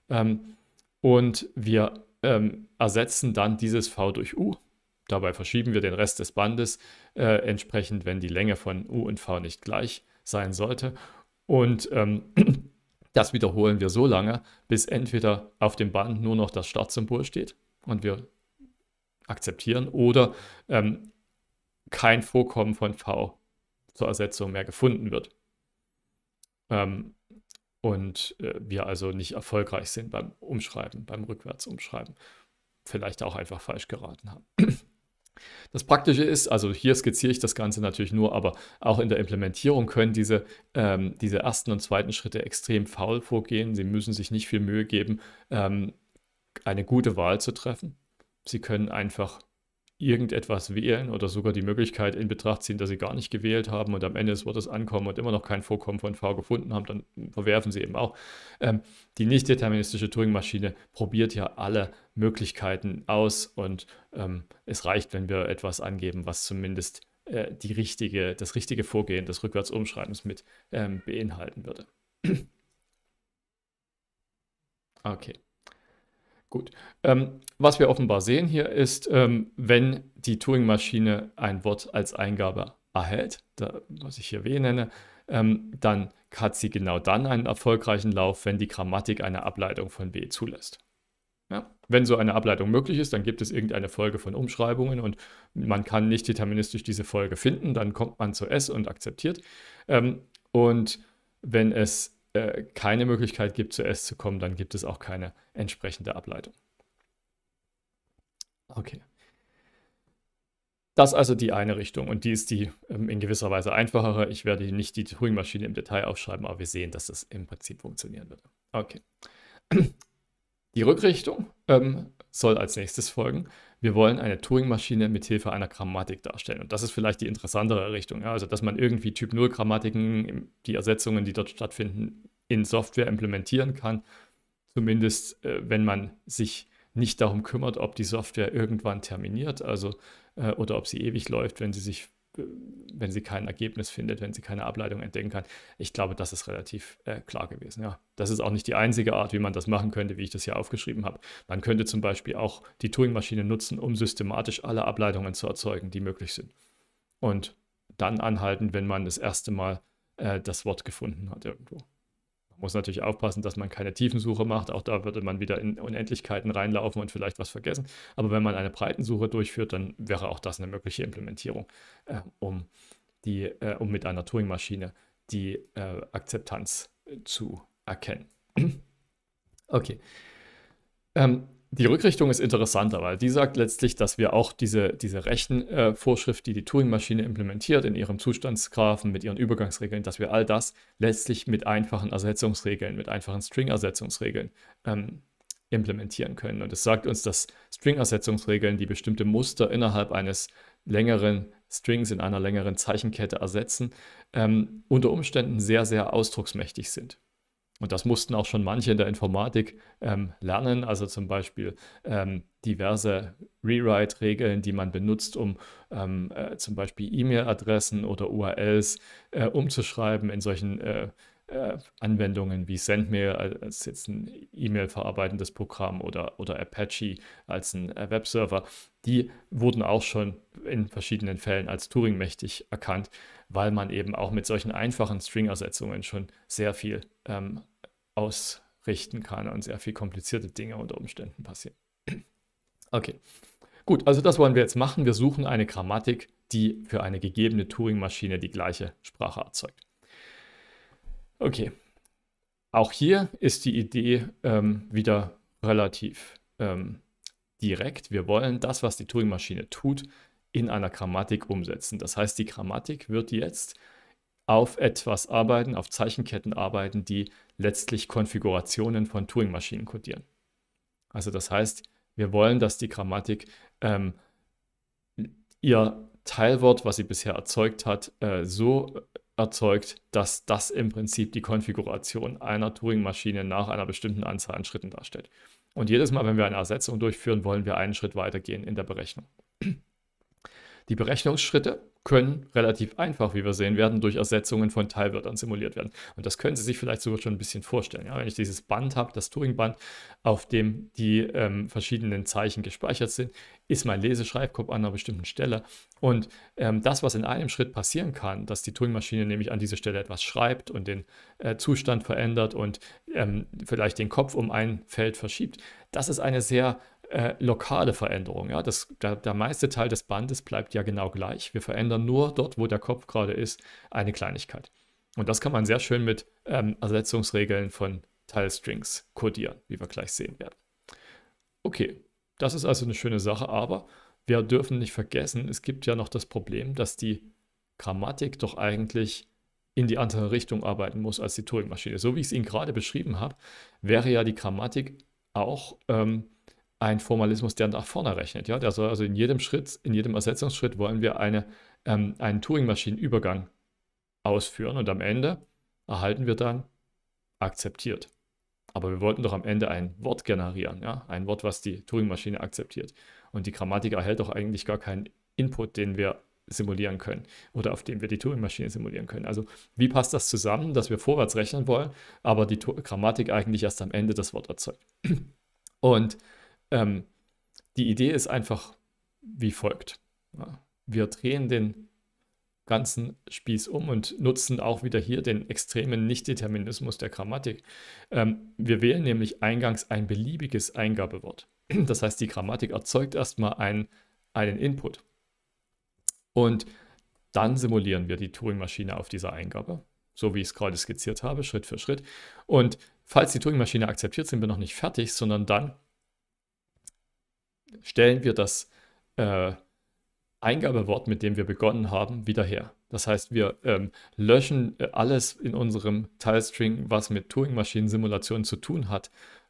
Ähm, und wir ähm, ersetzen dann dieses V durch U. Dabei verschieben wir den Rest des Bandes äh, entsprechend, wenn die Länge von U und V nicht gleich sein sollte. Und ähm, (clears throat) das wiederholen wir so lange, bis entweder auf dem Band nur noch das Startsymbol steht und wir akzeptieren oder ähm, kein Vorkommen von V zur Ersetzung mehr gefunden wird. Ähm, und äh, wir also nicht erfolgreich sind beim Umschreiben, beim Rückwärtsumschreiben. Vielleicht auch einfach falsch geraten haben. (clears throat) Das Praktische ist, also hier skizziere ich das Ganze natürlich nur, aber auch in der Implementierung können diese, ähm, diese ersten und zweiten Schritte extrem faul vorgehen. Sie müssen sich nicht viel Mühe geben, ähm, eine gute Wahl zu treffen. Sie können einfach irgendetwas wählen oder sogar die Möglichkeit in Betracht ziehen, dass sie gar nicht gewählt haben und am Ende des Wortes ankommen und immer noch kein Vorkommen von V gefunden haben, dann verwerfen sie eben auch. Ähm, die nicht-deterministische Turing-Maschine probiert ja alle Möglichkeiten aus und ähm, es reicht, wenn wir etwas angeben, was zumindest äh, die richtige, das richtige Vorgehen des Rückwärtsumschreibens mit ähm, beinhalten würde. (clears throat) okay. Gut. Ähm, was wir offenbar sehen hier ist, ähm, wenn die Turing-Maschine ein Wort als Eingabe erhält, da, was ich hier W nenne, ähm, dann hat sie genau dann einen erfolgreichen Lauf, wenn die Grammatik eine Ableitung von W zulässt. Ja? Wenn so eine Ableitung möglich ist, dann gibt es irgendeine Folge von Umschreibungen und man kann nicht deterministisch diese Folge finden, dann kommt man zu S und akzeptiert. Ähm, und wenn es äh, keine Möglichkeit gibt, zu S zu kommen, dann gibt es auch keine entsprechende Ableitung. Okay. Das also die eine Richtung und die ist die ähm, in gewisser Weise einfachere. Ich werde nicht die Turing-Maschine im Detail aufschreiben, aber wir sehen, dass das im Prinzip funktionieren würde. Okay. (clears throat) Die Rückrichtung ähm, soll als nächstes folgen wir wollen eine Turing-Maschine mit Hilfe einer Grammatik darstellen. Und das ist vielleicht die interessantere Richtung. Ja? Also, dass man irgendwie Typ-0-Grammatiken, die Ersetzungen, die dort stattfinden, in Software implementieren kann. Zumindest, äh, wenn man sich nicht darum kümmert, ob die Software irgendwann terminiert, also äh, oder ob sie ewig läuft, wenn sie sich wenn sie kein Ergebnis findet, wenn sie keine Ableitung entdecken kann. Ich glaube, das ist relativ äh, klar gewesen. Ja. Das ist auch nicht die einzige Art, wie man das machen könnte, wie ich das hier aufgeschrieben habe. Man könnte zum Beispiel auch die Turing-Maschine nutzen, um systematisch alle Ableitungen zu erzeugen, die möglich sind. Und dann anhalten, wenn man das erste Mal äh, das Wort gefunden hat irgendwo. Man muss natürlich aufpassen, dass man keine Tiefensuche macht. Auch da würde man wieder in Unendlichkeiten reinlaufen und vielleicht was vergessen. Aber wenn man eine Breitensuche durchführt, dann wäre auch das eine mögliche Implementierung, äh, um, die, äh, um mit einer Turing-Maschine die äh, Akzeptanz äh, zu erkennen. (clears throat) okay. Ähm, die Rückrichtung ist interessanter, weil die sagt letztlich, dass wir auch diese, diese Rechenvorschrift, äh, die die Turing-Maschine implementiert in ihrem Zustandsgrafen mit ihren Übergangsregeln, dass wir all das letztlich mit einfachen Ersetzungsregeln, mit einfachen String-Ersetzungsregeln ähm, implementieren können. Und es sagt uns, dass String-Ersetzungsregeln, die bestimmte Muster innerhalb eines längeren Strings in einer längeren Zeichenkette ersetzen, ähm, unter Umständen sehr, sehr ausdrucksmächtig sind. Und das mussten auch schon manche in der Informatik ähm, lernen, also zum Beispiel ähm, diverse Rewrite-Regeln, die man benutzt, um ähm, äh, zum Beispiel E-Mail-Adressen oder URLs äh, umzuschreiben in solchen äh, äh, Anwendungen wie SendMail als jetzt ein E-Mail verarbeitendes Programm oder, oder Apache als ein äh, Webserver, die wurden auch schon in verschiedenen Fällen als Turing-mächtig erkannt, weil man eben auch mit solchen einfachen String-Ersetzungen schon sehr viel ähm, ausrichten kann und sehr viel komplizierte Dinge unter Umständen passieren. (clears throat) Okay. Gut, also das wollen wir jetzt machen. Wir suchen eine Grammatik, die für eine gegebene Turing-Maschine die gleiche Sprache erzeugt. Okay. Auch hier ist die Idee ähm, wieder relativ ähm, direkt. Wir wollen das, was die Turing-Maschine tut, in einer Grammatik umsetzen. Das heißt, die Grammatik wird jetzt auf etwas arbeiten, auf Zeichenketten arbeiten, die letztlich Konfigurationen von Turing-Maschinen kodieren. Also das heißt, wir wollen, dass die Grammatik ähm, ihr Teilwort, was sie bisher erzeugt hat, äh, so erzeugt, dass das im Prinzip die Konfiguration einer Turing-Maschine nach einer bestimmten Anzahl an Schritten darstellt. Und jedes Mal, wenn wir eine Ersetzung durchführen, wollen wir einen Schritt weitergehen in der Berechnung. Die Berechnungsschritte können relativ einfach, wie wir sehen werden, durch Ersetzungen von Teilwörtern simuliert werden. Und das können Sie sich vielleicht sogar schon ein bisschen vorstellen. Ja, wenn ich dieses Band habe, das Turing-Band, auf dem die ähm, verschiedenen Zeichen gespeichert sind, ist mein Leseschreibkopf an einer bestimmten Stelle. Und ähm, das, was in einem Schritt passieren kann, dass die Turing-Maschine nämlich an dieser Stelle etwas schreibt und den äh, Zustand verändert und ähm, vielleicht den Kopf um ein Feld verschiebt, das ist eine sehr äh, lokale Veränderung. Ja? Das, der, der meiste Teil des Bandes bleibt ja genau gleich. Wir verändern nur dort, wo der Kopf gerade ist, eine Kleinigkeit. Und das kann man sehr schön mit ähm, Ersetzungsregeln von Teilstrings codieren, wie wir gleich sehen werden. Okay, das ist also eine schöne Sache, aber wir dürfen nicht vergessen, es gibt ja noch das Problem, dass die Grammatik doch eigentlich in die andere Richtung arbeiten muss als die Turing-Maschine. So wie ich es Ihnen gerade beschrieben habe, wäre ja die Grammatik auch ähm, ein Formalismus, der nach vorne rechnet. Ja? Also, also in jedem Schritt, in jedem Ersetzungsschritt wollen wir eine, ähm, einen turing maschinenübergang ausführen und am Ende erhalten wir dann akzeptiert. Aber wir wollten doch am Ende ein Wort generieren, ja? ein Wort, was die Turing-Maschine akzeptiert. Und die Grammatik erhält doch eigentlich gar keinen Input, den wir simulieren können oder auf dem wir die Turing-Maschine simulieren können. Also wie passt das zusammen, dass wir vorwärts rechnen wollen, aber die Grammatik eigentlich erst am Ende das Wort erzeugt. Und ähm, die Idee ist einfach wie folgt. Wir drehen den ganzen Spieß um und nutzen auch wieder hier den extremen Nichtdeterminismus der Grammatik. Ähm, wir wählen nämlich eingangs ein beliebiges Eingabewort. (clears throat) Das heißt, die Grammatik erzeugt erstmal ein, einen Input. Und dann simulieren wir die Turing-Maschine auf dieser Eingabe, so wie ich es gerade skizziert habe, Schritt für Schritt. Und falls die Turing-Maschine akzeptiert, sind wir noch nicht fertig, sondern dann stellen wir das äh, Eingabewort, mit dem wir begonnen haben, wieder her. Das heißt, wir ähm, löschen äh, alles in unserem Tilestring, was mit turing maschinen simulationen zu tun hat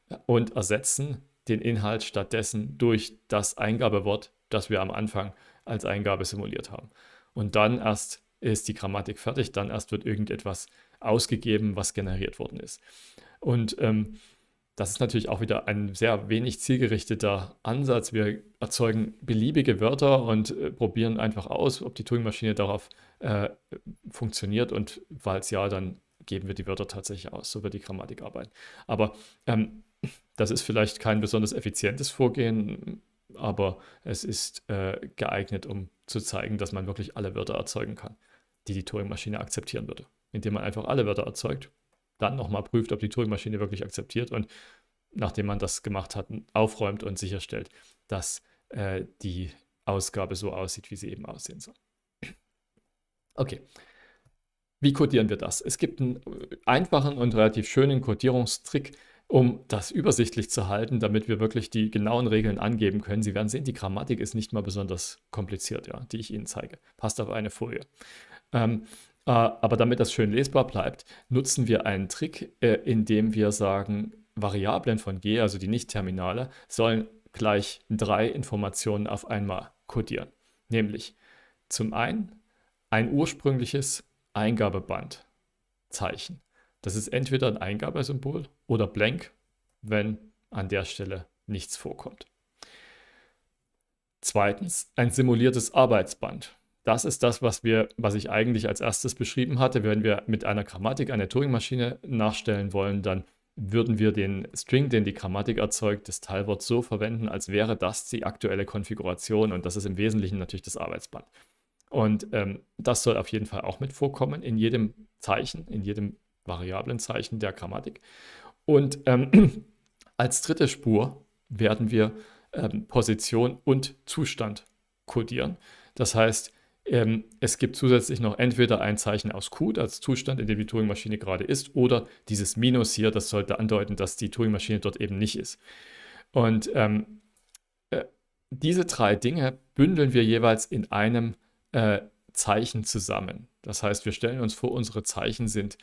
äh, und ersetzen den Inhalt stattdessen durch das Eingabewort, das wir am Anfang als Eingabe simuliert haben. Und dann erst ist die Grammatik fertig, dann erst wird irgendetwas ausgegeben, was generiert worden ist. Und ähm, das ist natürlich auch wieder ein sehr wenig zielgerichteter Ansatz. Wir erzeugen beliebige Wörter und äh, probieren einfach aus, ob die Turing-Maschine darauf äh, funktioniert und falls ja, dann geben wir die Wörter tatsächlich aus. So wird die Grammatik arbeiten. Aber ähm, das ist vielleicht kein besonders effizientes Vorgehen, aber es ist äh, geeignet, um zu zeigen, dass man wirklich alle Wörter erzeugen kann, die die Turing-Maschine akzeptieren würde, indem man einfach alle Wörter erzeugt dann nochmal prüft, ob die Turing-Maschine wirklich akzeptiert und nachdem man das gemacht hat, aufräumt und sicherstellt, dass äh, die Ausgabe so aussieht, wie sie eben aussehen soll. Okay. Wie codieren wir das? Es gibt einen äh, einfachen und relativ schönen Codierungstrick, um das übersichtlich zu halten, damit wir wirklich die genauen Regeln angeben können. Sie werden sehen, die Grammatik ist nicht mal besonders kompliziert, ja, die ich Ihnen zeige. Passt auf eine Folie. Ähm, äh, aber damit das schön lesbar bleibt, nutzen wir einen Trick, äh, indem wir sagen, Variablen von G, also die Nicht-Terminale, sollen gleich drei Informationen auf einmal kodieren. Nämlich zum einen ein ursprüngliches Eingabeband Zeichen. Das ist entweder ein Eingabesymbol oder blank, wenn an der Stelle nichts vorkommt. Zweitens ein simuliertes Arbeitsband. Das ist das, was, wir, was ich eigentlich als erstes beschrieben hatte. Wenn wir mit einer Grammatik eine Turing-Maschine nachstellen wollen, dann würden wir den String, den die Grammatik erzeugt, das Teilwort so verwenden, als wäre das die aktuelle Konfiguration. Und das ist im Wesentlichen natürlich das Arbeitsband. Und ähm, das soll auf jeden Fall auch mit vorkommen in jedem Zeichen, in jedem variablen Zeichen der Grammatik. Und ähm, (clears throat) als dritte Spur werden wir ähm, Position und Zustand codieren. Das heißt, ähm, es gibt zusätzlich noch entweder ein Zeichen aus Q als Zustand, in dem die Turing-Maschine gerade ist, oder dieses Minus hier, das sollte andeuten, dass die Turing-Maschine dort eben nicht ist. Und ähm, äh, diese drei Dinge bündeln wir jeweils in einem äh, Zeichen zusammen. Das heißt, wir stellen uns vor, unsere Zeichen sind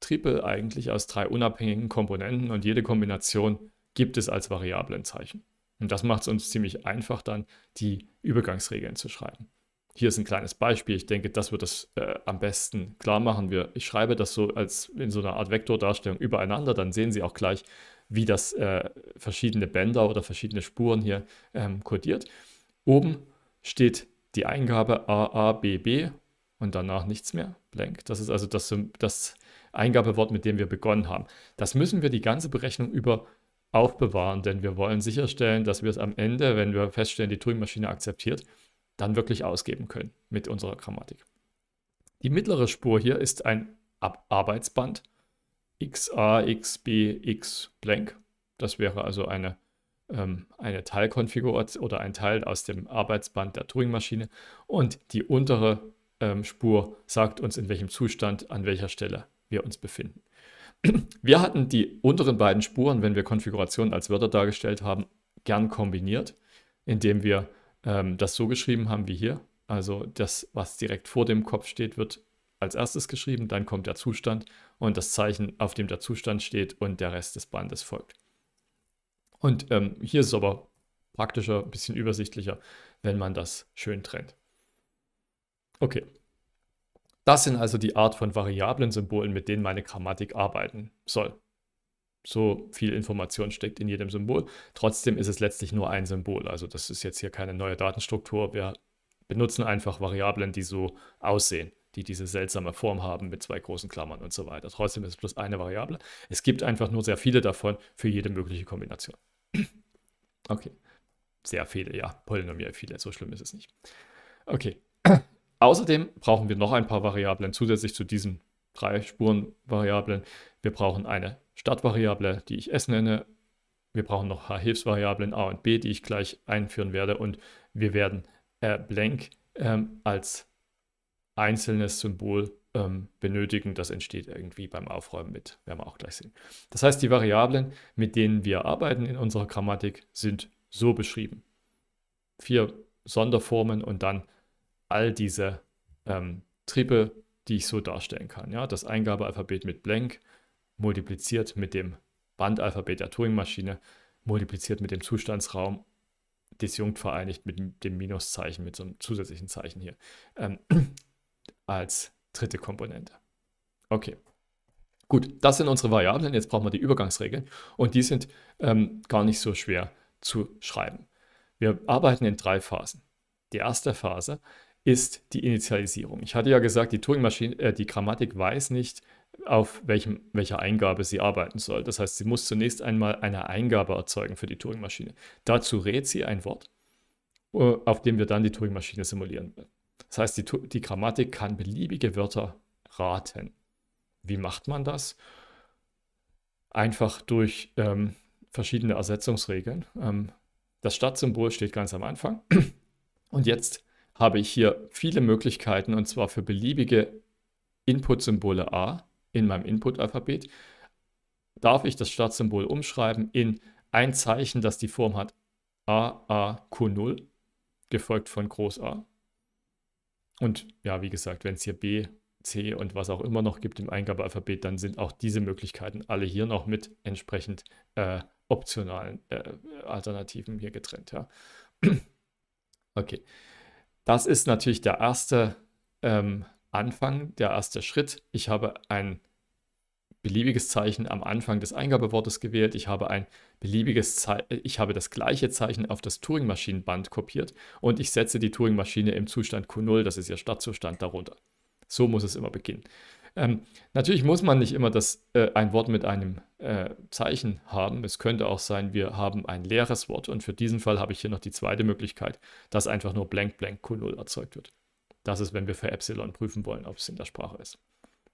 Triple eigentlich aus drei unabhängigen Komponenten und jede Kombination gibt es als Variablenzeichen. Und das macht es uns ziemlich einfach dann, die Übergangsregeln zu schreiben. Hier ist ein kleines Beispiel. Ich denke, das wird das äh, am besten klar machen. Wir, ich schreibe das so als in so einer Art Vektordarstellung übereinander. Dann sehen Sie auch gleich, wie das äh, verschiedene Bänder oder verschiedene Spuren hier ähm, kodiert. Oben steht die Eingabe AABB und danach nichts mehr. Blank. Das ist also das, das Eingabewort, mit dem wir begonnen haben. Das müssen wir die ganze Berechnung über aufbewahren, denn wir wollen sicherstellen, dass wir es am Ende, wenn wir feststellen, die Turing-Maschine akzeptiert, dann wirklich ausgeben können mit unserer Grammatik. Die mittlere Spur hier ist ein Arbeitsband XA, XB, X blank. Das wäre also eine, ähm, eine Teilkonfiguration oder ein Teil aus dem Arbeitsband der Turing-Maschine. Und die untere ähm, Spur sagt uns, in welchem Zustand, an welcher Stelle wir uns befinden. (clears throat) Wir hatten die unteren beiden Spuren, wenn wir Konfigurationen als Wörter dargestellt haben, gern kombiniert, indem wir ähm, das so geschrieben haben wie hier. Also das, was direkt vor dem Kopf steht, wird als erstes geschrieben, dann kommt der Zustand und das Zeichen, auf dem der Zustand steht und der Rest des Bandes folgt. Und ähm, hier ist es aber praktischer, ein bisschen übersichtlicher, wenn man das schön trennt. Okay. Das sind also die Art von variablen Symbolen, mit denen meine Grammatik arbeiten soll so viel Information steckt in jedem Symbol. Trotzdem ist es letztlich nur ein Symbol. Also das ist jetzt hier keine neue Datenstruktur. Wir benutzen einfach Variablen, die so aussehen, die diese seltsame Form haben mit zwei großen Klammern und so weiter. Trotzdem ist es bloß eine Variable. Es gibt einfach nur sehr viele davon für jede mögliche Kombination. (clears throat) Okay, sehr viele, ja, polynomial viele, so schlimm ist es nicht. Okay, (clears throat) außerdem brauchen wir noch ein paar Variablen zusätzlich zu diesen drei Spurenvariablen. Wir brauchen eine Startvariable, die ich S nenne. Wir brauchen noch H-Hilfsvariablen A und B, die ich gleich einführen werde. Und wir werden äh, blank ähm, als einzelnes Symbol ähm, benötigen. Das entsteht irgendwie beim Aufräumen mit. Werden wir auch gleich sehen. Das heißt, die Variablen, mit denen wir arbeiten in unserer Grammatik, sind so beschrieben. Vier Sonderformen und dann all diese ähm, Triebe, die ich so darstellen kann. Ja? Das Eingabealphabet mit blank, multipliziert mit dem Bandalphabet der Turing-Maschine, multipliziert mit dem Zustandsraum, disjunkt vereinigt mit dem Minuszeichen, mit so einem zusätzlichen Zeichen hier, ähm, (clears throat) als dritte Komponente. Okay. Gut, das sind unsere Variablen. Jetzt brauchen wir die Übergangsregeln und die sind ähm, gar nicht so schwer zu schreiben. Wir arbeiten in drei Phasen. Die erste Phase ist die Initialisierung. Ich hatte ja gesagt, die Turing-Maschine, äh, die Grammatik weiß nicht, auf welchem, welcher Eingabe sie arbeiten soll. Das heißt, sie muss zunächst einmal eine Eingabe erzeugen für die Turing-Maschine. Dazu rät sie ein Wort, äh, auf dem wir dann die Turing-Maschine simulieren Das heißt, die, die Grammatik kann beliebige Wörter raten. Wie macht man das? Einfach durch ähm, verschiedene Ersetzungsregeln. Ähm, das Stadtsymbol steht ganz am Anfang. (clears throat) Und jetzt habe ich hier viele Möglichkeiten, und zwar für beliebige Input-Symbole A in meinem Input-Alphabet, darf ich das Startsymbol umschreiben in ein Zeichen, das die Form hat AAQ0, gefolgt von Groß A. Und ja, wie gesagt, wenn es hier B, C und was auch immer noch gibt im Eingabealphabet, dann sind auch diese Möglichkeiten alle hier noch mit entsprechend äh, optionalen äh, Alternativen hier getrennt. Ja. (clears throat) okay, das ist natürlich der erste ähm, Anfang der erste Schritt. Ich habe ein beliebiges Zeichen am Anfang des Eingabewortes gewählt. Ich habe ein beliebiges Ze ich habe das gleiche Zeichen auf das Turing-Maschinenband kopiert und ich setze die Turing-Maschine im Zustand Q0, das ist ihr Startzustand, darunter. So muss es immer beginnen. Ähm, natürlich muss man nicht immer das, äh, ein Wort mit einem äh, Zeichen haben. Es könnte auch sein, wir haben ein leeres Wort und für diesen Fall habe ich hier noch die zweite Möglichkeit, dass einfach nur blank blank Q0 erzeugt wird. Das ist, wenn wir für Epsilon prüfen wollen, ob es in der Sprache ist.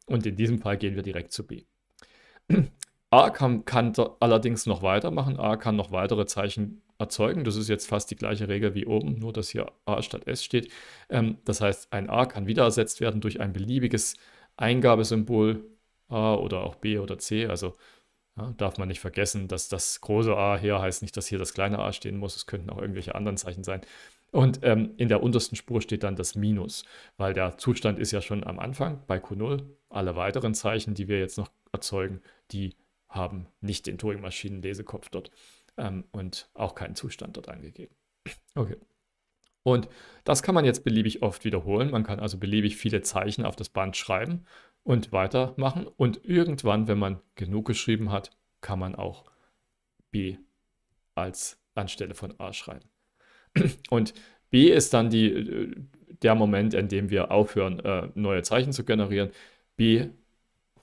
Und in diesem Fall gehen wir direkt zu B. (clears throat) A kann, kann allerdings noch weitermachen. A kann noch weitere Zeichen erzeugen. Das ist jetzt fast die gleiche Regel wie oben, nur dass hier A statt S steht. Ähm, das heißt, ein A kann wieder ersetzt werden durch ein beliebiges Eingabesymbol A oder auch B oder C. Also ja, darf man nicht vergessen, dass das große A hier heißt nicht, dass hier das kleine a stehen muss. Es könnten auch irgendwelche anderen Zeichen sein. Und ähm, in der untersten Spur steht dann das Minus, weil der Zustand ist ja schon am Anfang bei Q0. Alle weiteren Zeichen, die wir jetzt noch erzeugen, die haben nicht den Turing-Maschinen-Lesekopf dort ähm, und auch keinen Zustand dort angegeben. Okay. Und das kann man jetzt beliebig oft wiederholen. Man kann also beliebig viele Zeichen auf das Band schreiben und weitermachen. Und irgendwann, wenn man genug geschrieben hat, kann man auch B als anstelle von A schreiben. (clears throat) Und B ist dann die, äh, der Moment, in dem wir aufhören, äh, neue Zeichen zu generieren. B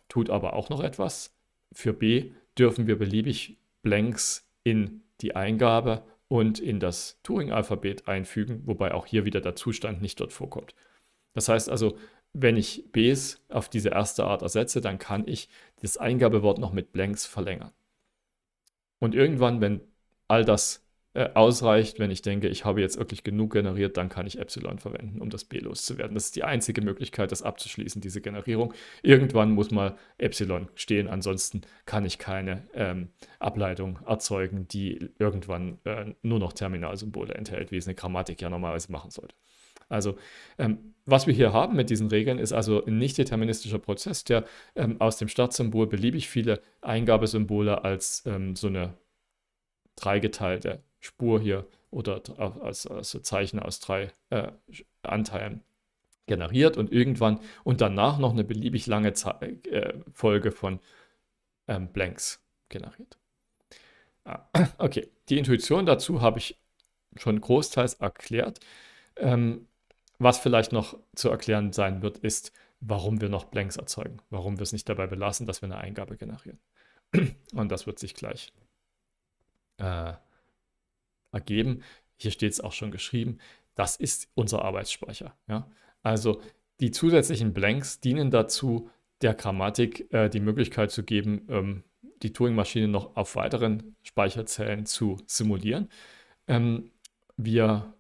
tut aber auch noch etwas. Für B dürfen wir beliebig Blanks in die Eingabe und in das Turing-Alphabet einfügen, wobei auch hier wieder der Zustand nicht dort vorkommt. Das heißt also, wenn ich Bs auf diese erste Art ersetze, dann kann ich das Eingabewort noch mit Blanks verlängern. Und irgendwann, wenn all das äh, ausreicht, wenn ich denke, ich habe jetzt wirklich genug generiert, dann kann ich Epsilon verwenden, um das B loszuwerden. Das ist die einzige Möglichkeit, das abzuschließen, diese Generierung. Irgendwann muss mal Epsilon stehen, ansonsten kann ich keine ähm, Ableitung erzeugen, die irgendwann äh, nur noch Terminalsymbole enthält, wie es eine Grammatik ja normalerweise machen sollte. Also ähm, was wir hier haben mit diesen Regeln ist also ein nicht deterministischer Prozess, der ähm, aus dem Startsymbol beliebig viele Eingabesymbole als ähm, so eine dreigeteilte Spur hier oder als, als Zeichen aus drei äh, Anteilen generiert und irgendwann und danach noch eine beliebig lange Ze äh, Folge von ähm, Blanks generiert. Ah, (clears throat) okay, die Intuition dazu habe ich schon großteils erklärt. Ähm, was vielleicht noch zu erklären sein wird, ist, warum wir noch Blanks erzeugen, warum wir es nicht dabei belassen, dass wir eine Eingabe generieren. (clears throat) Und das wird sich gleich äh, ergeben, hier steht es auch schon geschrieben, das ist unser Arbeitsspeicher. Ja? Also die zusätzlichen Blanks dienen dazu, der Grammatik äh, die Möglichkeit zu geben, ähm, die Turing-Maschine noch auf weiteren Speicherzellen zu simulieren. Ähm, wir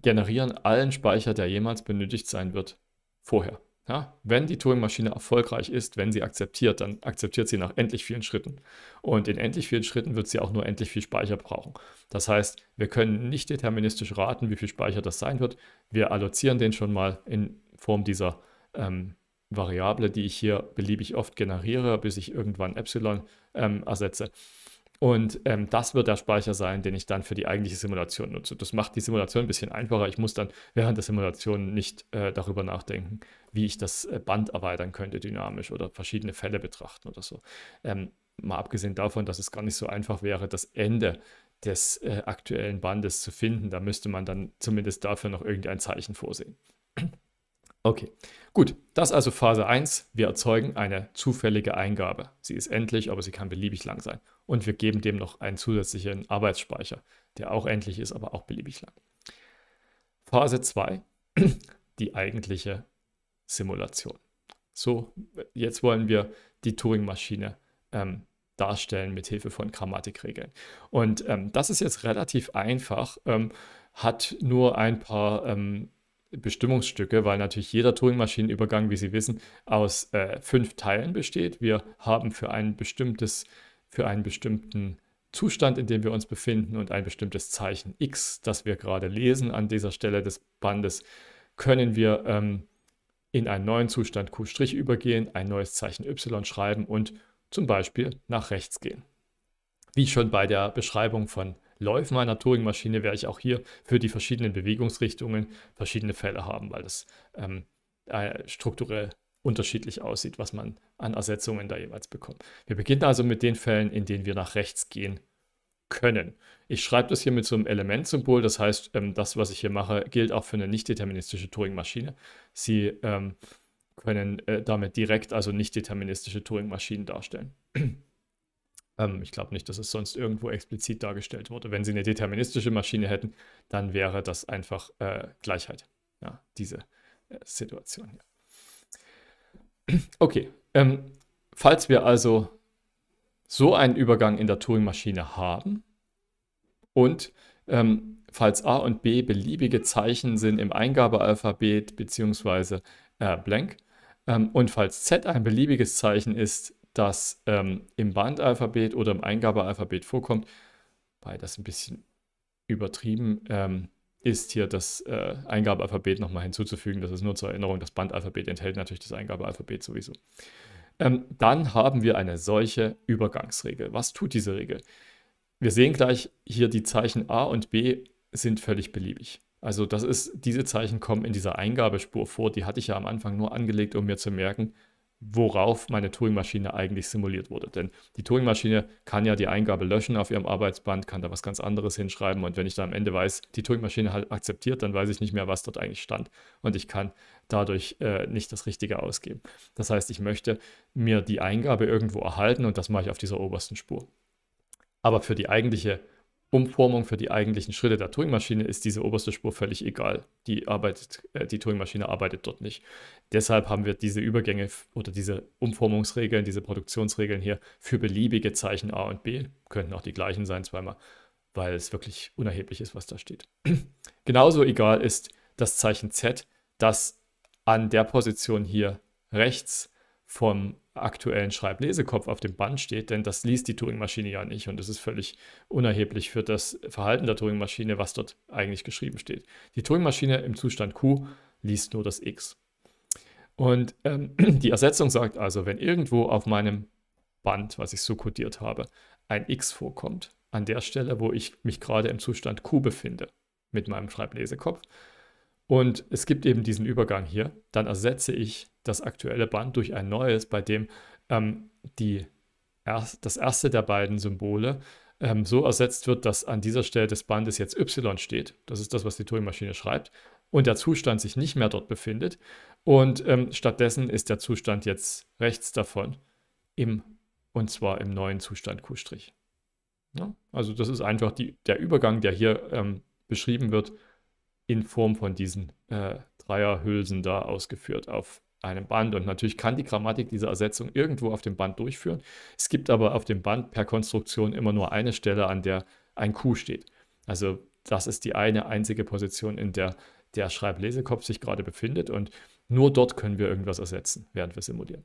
generieren allen Speicher, der jemals benötigt sein wird, vorher. Ja, wenn die Turing-Maschine erfolgreich ist, wenn sie akzeptiert, dann akzeptiert sie nach endlich vielen Schritten. Und in endlich vielen Schritten wird sie auch nur endlich viel Speicher brauchen. Das heißt, wir können nicht deterministisch raten, wie viel Speicher das sein wird. Wir allozieren den schon mal in Form dieser ähm, Variable, die ich hier beliebig oft generiere, bis ich irgendwann Epsilon ähm, ersetze. Und ähm, das wird der Speicher sein, den ich dann für die eigentliche Simulation nutze. Das macht die Simulation ein bisschen einfacher. Ich muss dann während der Simulation nicht äh, darüber nachdenken, wie ich das äh, Band erweitern könnte dynamisch oder verschiedene Fälle betrachten oder so. Ähm, mal abgesehen davon, dass es gar nicht so einfach wäre, das Ende des äh, aktuellen Bandes zu finden. Da müsste man dann zumindest dafür noch irgendein Zeichen vorsehen. Okay, gut, das ist also Phase 1. Wir erzeugen eine zufällige Eingabe. Sie ist endlich, aber sie kann beliebig lang sein. Und wir geben dem noch einen zusätzlichen Arbeitsspeicher, der auch endlich ist, aber auch beliebig lang. Phase 2, (clears throat) die eigentliche Simulation. So, jetzt wollen wir die Turing-Maschine ähm, darstellen mit Hilfe von Grammatikregeln. Und ähm, das ist jetzt relativ einfach, ähm, hat nur ein paar ähm, Bestimmungsstücke, weil natürlich jeder Turing-Maschinenübergang, wie Sie wissen, aus äh, fünf Teilen besteht. Wir haben für ein bestimmtes, für einen bestimmten Zustand, in dem wir uns befinden und ein bestimmtes Zeichen x, das wir gerade lesen an dieser Stelle des Bandes, können wir ähm, in einen neuen Zustand Q' übergehen, ein neues Zeichen y schreiben und zum Beispiel nach rechts gehen. Wie schon bei der Beschreibung von Läufen meiner Turing-Maschine werde ich auch hier für die verschiedenen Bewegungsrichtungen verschiedene Fälle haben, weil das ähm, äh, strukturell unterschiedlich aussieht, was man an Ersetzungen da jeweils bekommt. Wir beginnen also mit den Fällen, in denen wir nach rechts gehen können. Ich schreibe das hier mit so einem Elementsymbol, das heißt, ähm, das, was ich hier mache, gilt auch für eine nicht-deterministische Turing-Maschine. Sie ähm, können äh, damit direkt also nicht-deterministische Turing-Maschinen darstellen. Ähm, ich glaube nicht, dass es sonst irgendwo explizit dargestellt wurde. Wenn sie eine deterministische Maschine hätten, dann wäre das einfach äh, Gleichheit. Ja, diese äh, Situation hier. Okay, ähm, falls wir also so einen Übergang in der Turing-Maschine haben und ähm, falls A und B beliebige Zeichen sind im Eingabealphabet bzw. Äh, blank. Ähm, und falls Z ein beliebiges Zeichen ist das ähm, im Bandalphabet oder im Eingabealphabet vorkommt, weil das ein bisschen übertrieben ähm, ist, hier das äh, Eingabealphabet nochmal hinzuzufügen. Das ist nur zur Erinnerung, das Bandalphabet enthält natürlich das Eingabealphabet sowieso. Ähm, dann haben wir eine solche Übergangsregel. Was tut diese Regel? Wir sehen gleich hier die Zeichen A und B sind völlig beliebig. Also das ist, diese Zeichen kommen in dieser Eingabespur vor, die hatte ich ja am Anfang nur angelegt, um mir zu merken, worauf meine Turing-Maschine eigentlich simuliert wurde. Denn die Turing-Maschine kann ja die Eingabe löschen auf ihrem Arbeitsband, kann da was ganz anderes hinschreiben und wenn ich da am Ende weiß, die Turing-Maschine hat akzeptiert, dann weiß ich nicht mehr, was dort eigentlich stand und ich kann dadurch äh, nicht das Richtige ausgeben. Das heißt, ich möchte mir die Eingabe irgendwo erhalten und das mache ich auf dieser obersten Spur. Aber für die eigentliche Umformung für die eigentlichen Schritte der Turing-Maschine ist diese oberste Spur völlig egal. Die, arbeitet, äh, die Turing-Maschine arbeitet dort nicht. Deshalb haben wir diese Übergänge oder diese Umformungsregeln, diese Produktionsregeln hier für beliebige Zeichen A und B. Könnten auch die gleichen sein zweimal, weil es wirklich unerheblich ist, was da steht. (clears throat) Genauso egal ist das Zeichen Z, das an der Position hier rechts vom aktuellen Schreiblesekopf auf dem Band steht, denn das liest die Turing-Maschine ja nicht und es ist völlig unerheblich für das Verhalten der Turing-Maschine, was dort eigentlich geschrieben steht. Die Turing-Maschine im Zustand Q liest nur das X. Und ähm, (clears throat) die Ersetzung sagt also, wenn irgendwo auf meinem Band, was ich so kodiert habe, ein X vorkommt, an der Stelle, wo ich mich gerade im Zustand Q befinde, mit meinem Schreiblesekopf, und es gibt eben diesen Übergang hier. Dann ersetze ich das aktuelle Band durch ein neues, bei dem ähm, die erst, das erste der beiden Symbole ähm, so ersetzt wird, dass an dieser Stelle des Bandes jetzt y steht. Das ist das, was die Turing-Maschine schreibt. Und der Zustand sich nicht mehr dort befindet. Und ähm, stattdessen ist der Zustand jetzt rechts davon, im, und zwar im neuen Zustand Q'. Ja? Also das ist einfach die, der Übergang, der hier ähm, beschrieben wird, in Form von diesen äh, Dreierhülsen da ausgeführt auf einem Band. Und natürlich kann die Grammatik diese Ersetzung irgendwo auf dem Band durchführen. Es gibt aber auf dem Band per Konstruktion immer nur eine Stelle, an der ein Q steht. Also das ist die eine einzige Position, in der der Schreiblesekopf sich gerade befindet. Und nur dort können wir irgendwas ersetzen, während wir simulieren.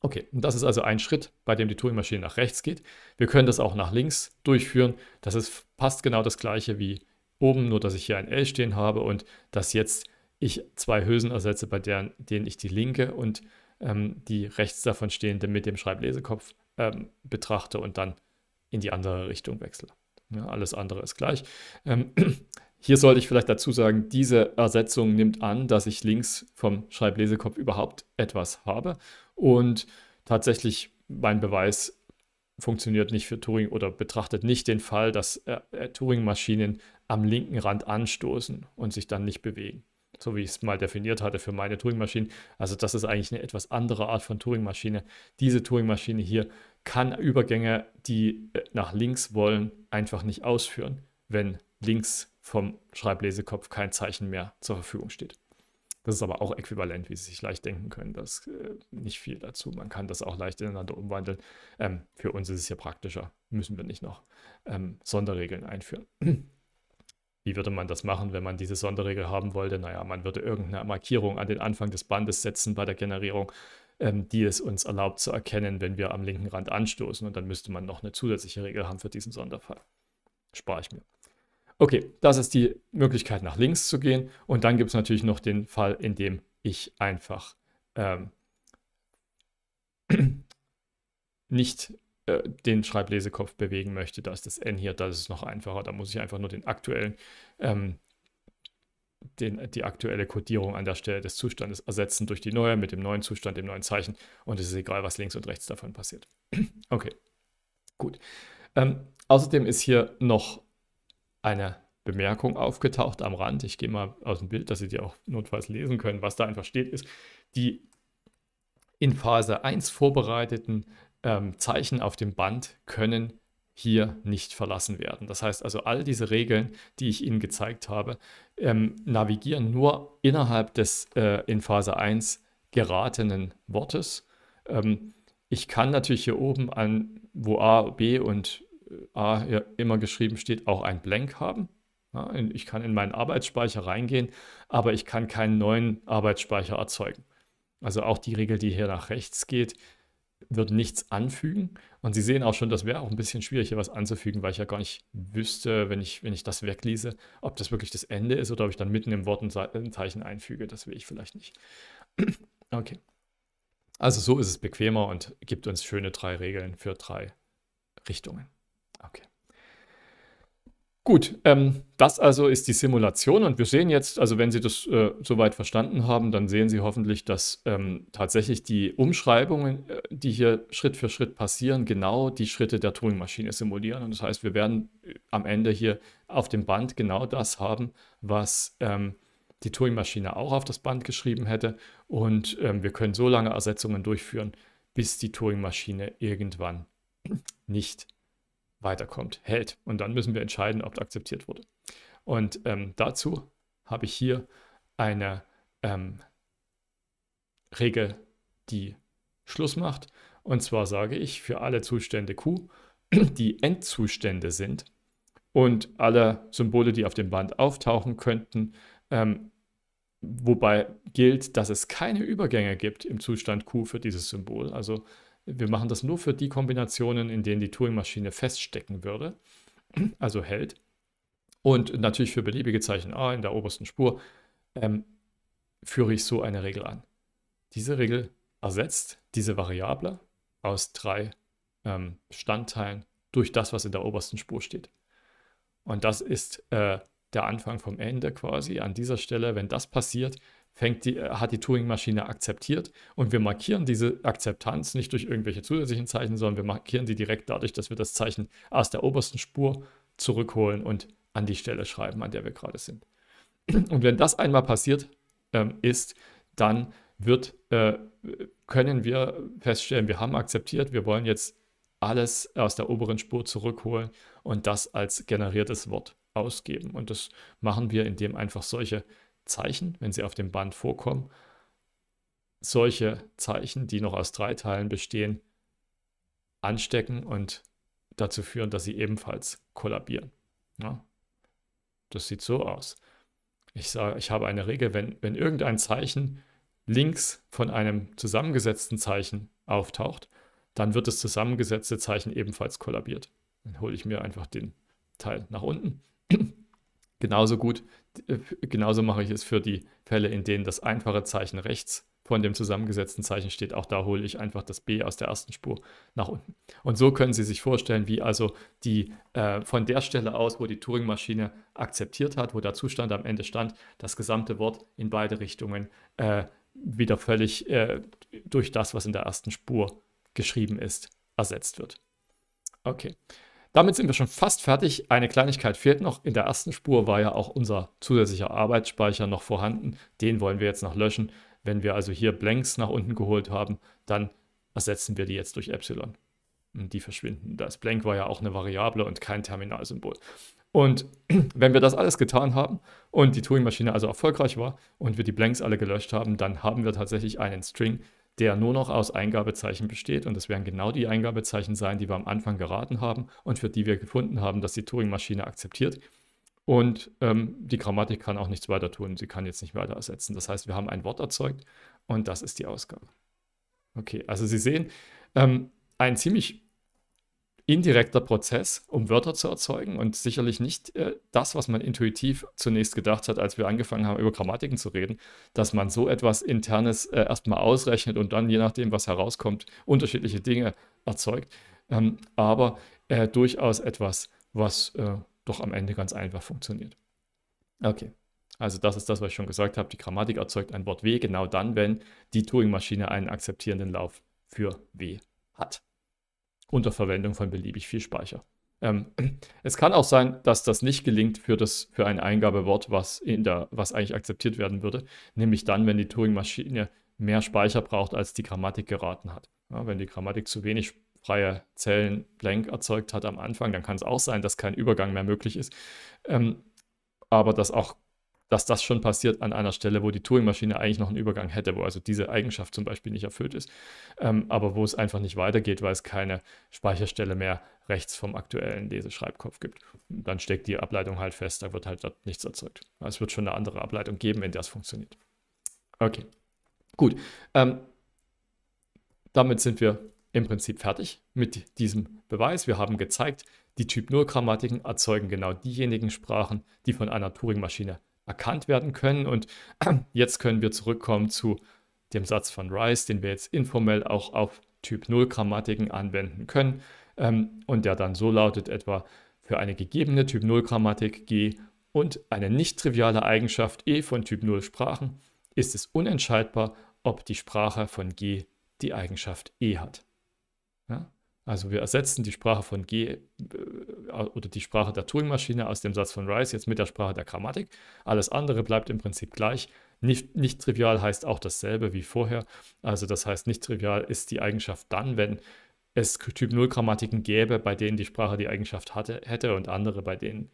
Okay, und das ist also ein Schritt, bei dem die Turing-Maschine nach rechts geht. Wir können das auch nach links durchführen. Das ist fast genau das gleiche wie oben, nur dass ich hier ein L stehen habe und dass jetzt ich zwei Hülsen ersetze, bei deren, denen ich die linke und ähm, die rechts davon stehende mit dem Schreiblesekopf ähm, betrachte und dann in die andere Richtung wechsle. Ja, alles andere ist gleich. Ähm, (clears throat) hier sollte ich vielleicht dazu sagen, diese Ersetzung nimmt an, dass ich links vom Schreiblesekopf überhaupt etwas habe und tatsächlich mein Beweis funktioniert nicht für Turing oder betrachtet nicht den Fall, dass äh, äh, Turing-Maschinen am linken Rand anstoßen und sich dann nicht bewegen. So wie ich es mal definiert hatte für meine Turing-Maschinen. Also das ist eigentlich eine etwas andere Art von Turing-Maschine. Diese Turing-Maschine hier kann Übergänge, die äh, nach links wollen, einfach nicht ausführen, wenn links vom Schreiblesekopf kein Zeichen mehr zur Verfügung steht. Das ist aber auch äquivalent, wie Sie sich leicht denken können. Das äh, nicht viel dazu. Man kann das auch leicht ineinander umwandeln. Ähm, für uns ist es hier praktischer. Müssen wir nicht noch ähm, Sonderregeln einführen. (clears throat) Wie würde man das machen, wenn man diese Sonderregel haben wollte? Naja, man würde irgendeine Markierung an den Anfang des Bandes setzen bei der Generierung, ähm, die es uns erlaubt zu erkennen, wenn wir am linken Rand anstoßen. Und dann müsste man noch eine zusätzliche Regel haben für diesen Sonderfall. Spare ich mir. Okay, das ist die Möglichkeit, nach links zu gehen. Und dann gibt es natürlich noch den Fall, in dem ich einfach ähm, (clears throat) nicht äh, den Schreiblesekopf bewegen möchte. Da ist das N hier, das ist noch einfacher. Da muss ich einfach nur den aktuellen, ähm, den, die aktuelle Codierung an der Stelle des Zustandes ersetzen durch die neue mit dem neuen Zustand, dem neuen Zeichen. Und es ist egal, was links und rechts davon passiert. (clears throat) okay, gut. Ähm, außerdem ist hier noch eine Bemerkung aufgetaucht am Rand. Ich gehe mal aus dem Bild, dass Sie die auch notfalls lesen können. Was da einfach steht, ist, die in Phase 1 vorbereiteten ähm, Zeichen auf dem Band können hier nicht verlassen werden. Das heißt also, all diese Regeln, die ich Ihnen gezeigt habe, ähm, navigieren nur innerhalb des äh, in Phase 1 geratenen Wortes. Ähm, ich kann natürlich hier oben an, wo A, B und A hier immer geschrieben steht, auch ein Blank haben. Ja, ich kann in meinen Arbeitsspeicher reingehen, aber ich kann keinen neuen Arbeitsspeicher erzeugen. Also auch die Regel, die hier nach rechts geht, wird nichts anfügen. Und Sie sehen auch schon, das wäre auch ein bisschen schwierig, hier was anzufügen, weil ich ja gar nicht wüsste, wenn ich, wenn ich das weglese, ob das wirklich das Ende ist oder ob ich dann mitten im Wort ein Zeichen einfüge. Das will ich vielleicht nicht. (clears throat) Okay. Also so ist es bequemer und gibt uns schöne drei Regeln für drei Richtungen. Okay. Gut, ähm, das also ist die Simulation und wir sehen jetzt, also wenn Sie das äh, soweit verstanden haben, dann sehen Sie hoffentlich, dass ähm, tatsächlich die Umschreibungen, äh, die hier Schritt für Schritt passieren, genau die Schritte der Turing-Maschine simulieren. Und das heißt, wir werden äh, am Ende hier auf dem Band genau das haben, was ähm, die Turing-Maschine auch auf das Band geschrieben hätte. Und ähm, wir können so lange Ersetzungen durchführen, bis die Turing-Maschine irgendwann nicht weiterkommt, hält. Und dann müssen wir entscheiden, ob akzeptiert wurde. Und ähm, dazu habe ich hier eine ähm, Regel, die Schluss macht. Und zwar sage ich für alle Zustände Q, (clears throat) die Endzustände sind und alle Symbole, die auf dem Band auftauchen könnten, ähm, wobei gilt, dass es keine Übergänge gibt im Zustand Q für dieses Symbol. Also wir machen das nur für die Kombinationen, in denen die Turing-Maschine feststecken würde, also hält. Und natürlich für beliebige Zeichen A in der obersten Spur ähm, führe ich so eine Regel an. Diese Regel ersetzt diese Variable aus drei ähm, Bestandteilen durch das, was in der obersten Spur steht. Und das ist äh, der Anfang vom Ende quasi. An dieser Stelle, wenn das passiert, fängt die, äh, hat die Turing-Maschine akzeptiert und wir markieren diese Akzeptanz nicht durch irgendwelche zusätzlichen Zeichen, sondern wir markieren die direkt dadurch, dass wir das Zeichen aus der obersten Spur zurückholen und an die Stelle schreiben, an der wir gerade sind. Und wenn das einmal passiert ähm, ist, dann wird, äh, können wir feststellen, wir haben akzeptiert, wir wollen jetzt alles aus der oberen Spur zurückholen und das als generiertes Wort ausgeben. Und das machen wir, indem einfach solche Zeichen, wenn sie auf dem Band vorkommen, solche Zeichen, die noch aus drei Teilen bestehen, anstecken und dazu führen, dass sie ebenfalls kollabieren. Ja? Das sieht so aus. Ich sage, ich habe eine Regel, wenn, wenn irgendein Zeichen links von einem zusammengesetzten Zeichen auftaucht, dann wird das zusammengesetzte Zeichen ebenfalls kollabiert. Dann hole ich mir einfach den Teil nach unten Genauso gut, äh, genauso mache ich es für die Fälle, in denen das einfache Zeichen rechts von dem zusammengesetzten Zeichen steht. Auch da hole ich einfach das B aus der ersten Spur nach unten. Und so können Sie sich vorstellen, wie also die äh, von der Stelle aus, wo die Turing-Maschine akzeptiert hat, wo der Zustand am Ende stand, das gesamte Wort in beide Richtungen äh, wieder völlig äh, durch das, was in der ersten Spur geschrieben ist, ersetzt wird. Okay, damit sind wir schon fast fertig. Eine Kleinigkeit fehlt noch. In der ersten Spur war ja auch unser zusätzlicher Arbeitsspeicher noch vorhanden. Den wollen wir jetzt noch löschen. Wenn wir also hier Blanks nach unten geholt haben, dann ersetzen wir die jetzt durch Epsilon. Und die verschwinden. Das Blank war ja auch eine Variable und kein Terminalsymbol. Und (clears throat) wenn wir das alles getan haben und die Turing-Maschine also erfolgreich war und wir die Blanks alle gelöscht haben, dann haben wir tatsächlich einen String, der nur noch aus Eingabezeichen besteht. Und das werden genau die Eingabezeichen sein, die wir am Anfang geraten haben und für die wir gefunden haben, dass die Turing-Maschine akzeptiert. Und ähm, die Grammatik kann auch nichts weiter tun. Sie kann jetzt nicht weiter ersetzen. Das heißt, wir haben ein Wort erzeugt und das ist die Ausgabe. Okay, also Sie sehen, ähm, ein ziemlich indirekter Prozess, um Wörter zu erzeugen und sicherlich nicht äh, das, was man intuitiv zunächst gedacht hat, als wir angefangen haben, über Grammatiken zu reden, dass man so etwas Internes äh, erstmal ausrechnet und dann, je nachdem, was herauskommt, unterschiedliche Dinge erzeugt, ähm, aber äh, durchaus etwas, was äh, doch am Ende ganz einfach funktioniert. Okay. Also das ist das, was ich schon gesagt habe. Die Grammatik erzeugt ein Wort W genau dann, wenn die Turing-Maschine einen akzeptierenden Lauf für W hat unter Verwendung von beliebig viel Speicher. Ähm, (clears throat) es kann auch sein, dass das nicht gelingt für, das, für ein Eingabewort, was, in der, was eigentlich akzeptiert werden würde, nämlich dann, wenn die Turing-Maschine mehr Speicher braucht, als die Grammatik geraten hat. Ja, wenn die Grammatik zu wenig freie Zellen blank erzeugt hat am Anfang, dann kann es auch sein, dass kein Übergang mehr möglich ist. Ähm, aber dass auch dass das schon passiert an einer Stelle, wo die Turing-Maschine eigentlich noch einen Übergang hätte, wo also diese Eigenschaft zum Beispiel nicht erfüllt ist, ähm, aber wo es einfach nicht weitergeht, weil es keine Speicherstelle mehr rechts vom aktuellen Leseschreibkopf gibt. dann steckt die Ableitung halt fest, da wird halt dort nichts erzeugt. Also es wird schon eine andere Ableitung geben, wenn das funktioniert. Okay, gut. Ähm, damit sind wir im Prinzip fertig mit diesem Beweis. Wir haben gezeigt, die Typ-0-Grammatiken erzeugen genau diejenigen Sprachen, die von einer Turing-Maschine erkannt werden können. Und (clears throat) jetzt können wir zurückkommen zu dem Satz von Rice, den wir jetzt informell auch auf Typ 0 Grammatiken anwenden können ähm, und der dann so lautet etwa für eine gegebene Typ 0 Grammatik G und eine nicht triviale Eigenschaft E von Typ 0 Sprachen ist es unentscheidbar, ob die Sprache von G die Eigenschaft E hat. Ja? Also wir ersetzen die Sprache von G äh, äh, oder die Sprache der Turing-Maschine aus dem Satz von Rice jetzt mit der Sprache der Grammatik. Alles andere bleibt im Prinzip gleich. Nicht, nicht trivial heißt auch dasselbe wie vorher. Also das heißt, nicht trivial ist die Eigenschaft dann, wenn es Typ-0-Grammatiken gäbe, bei denen die Sprache die Eigenschaft hatte, hätte und andere, bei denen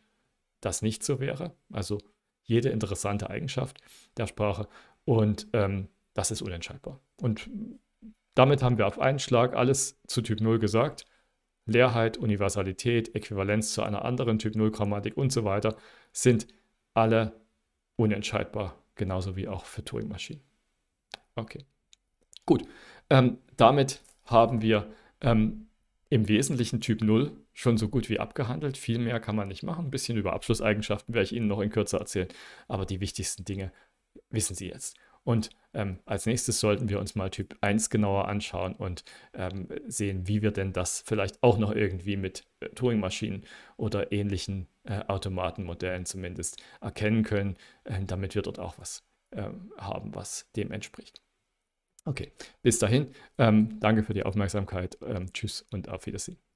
das nicht so wäre. Also jede interessante Eigenschaft der Sprache. Und ähm, das ist unentscheidbar. Und damit haben wir auf einen Schlag alles zu Typ 0 gesagt. Leerheit, Universalität, Äquivalenz zu einer anderen Typ 0 Grammatik und so weiter sind alle unentscheidbar, genauso wie auch für Turing-Maschinen. Okay, gut. Ähm, damit haben wir ähm, im Wesentlichen Typ 0 schon so gut wie abgehandelt. Viel mehr kann man nicht machen. Ein bisschen über Abschlusseigenschaften werde ich Ihnen noch in Kürze erzählen. Aber die wichtigsten Dinge wissen Sie jetzt. Und ähm, als nächstes sollten wir uns mal Typ 1 genauer anschauen und ähm, sehen, wie wir denn das vielleicht auch noch irgendwie mit äh, Turing-Maschinen oder ähnlichen äh, Automatenmodellen zumindest erkennen können, äh, damit wir dort auch was ähm, haben, was dem entspricht. Okay, bis dahin. Ähm, danke für die Aufmerksamkeit. Ähm, tschüss und auf Wiedersehen.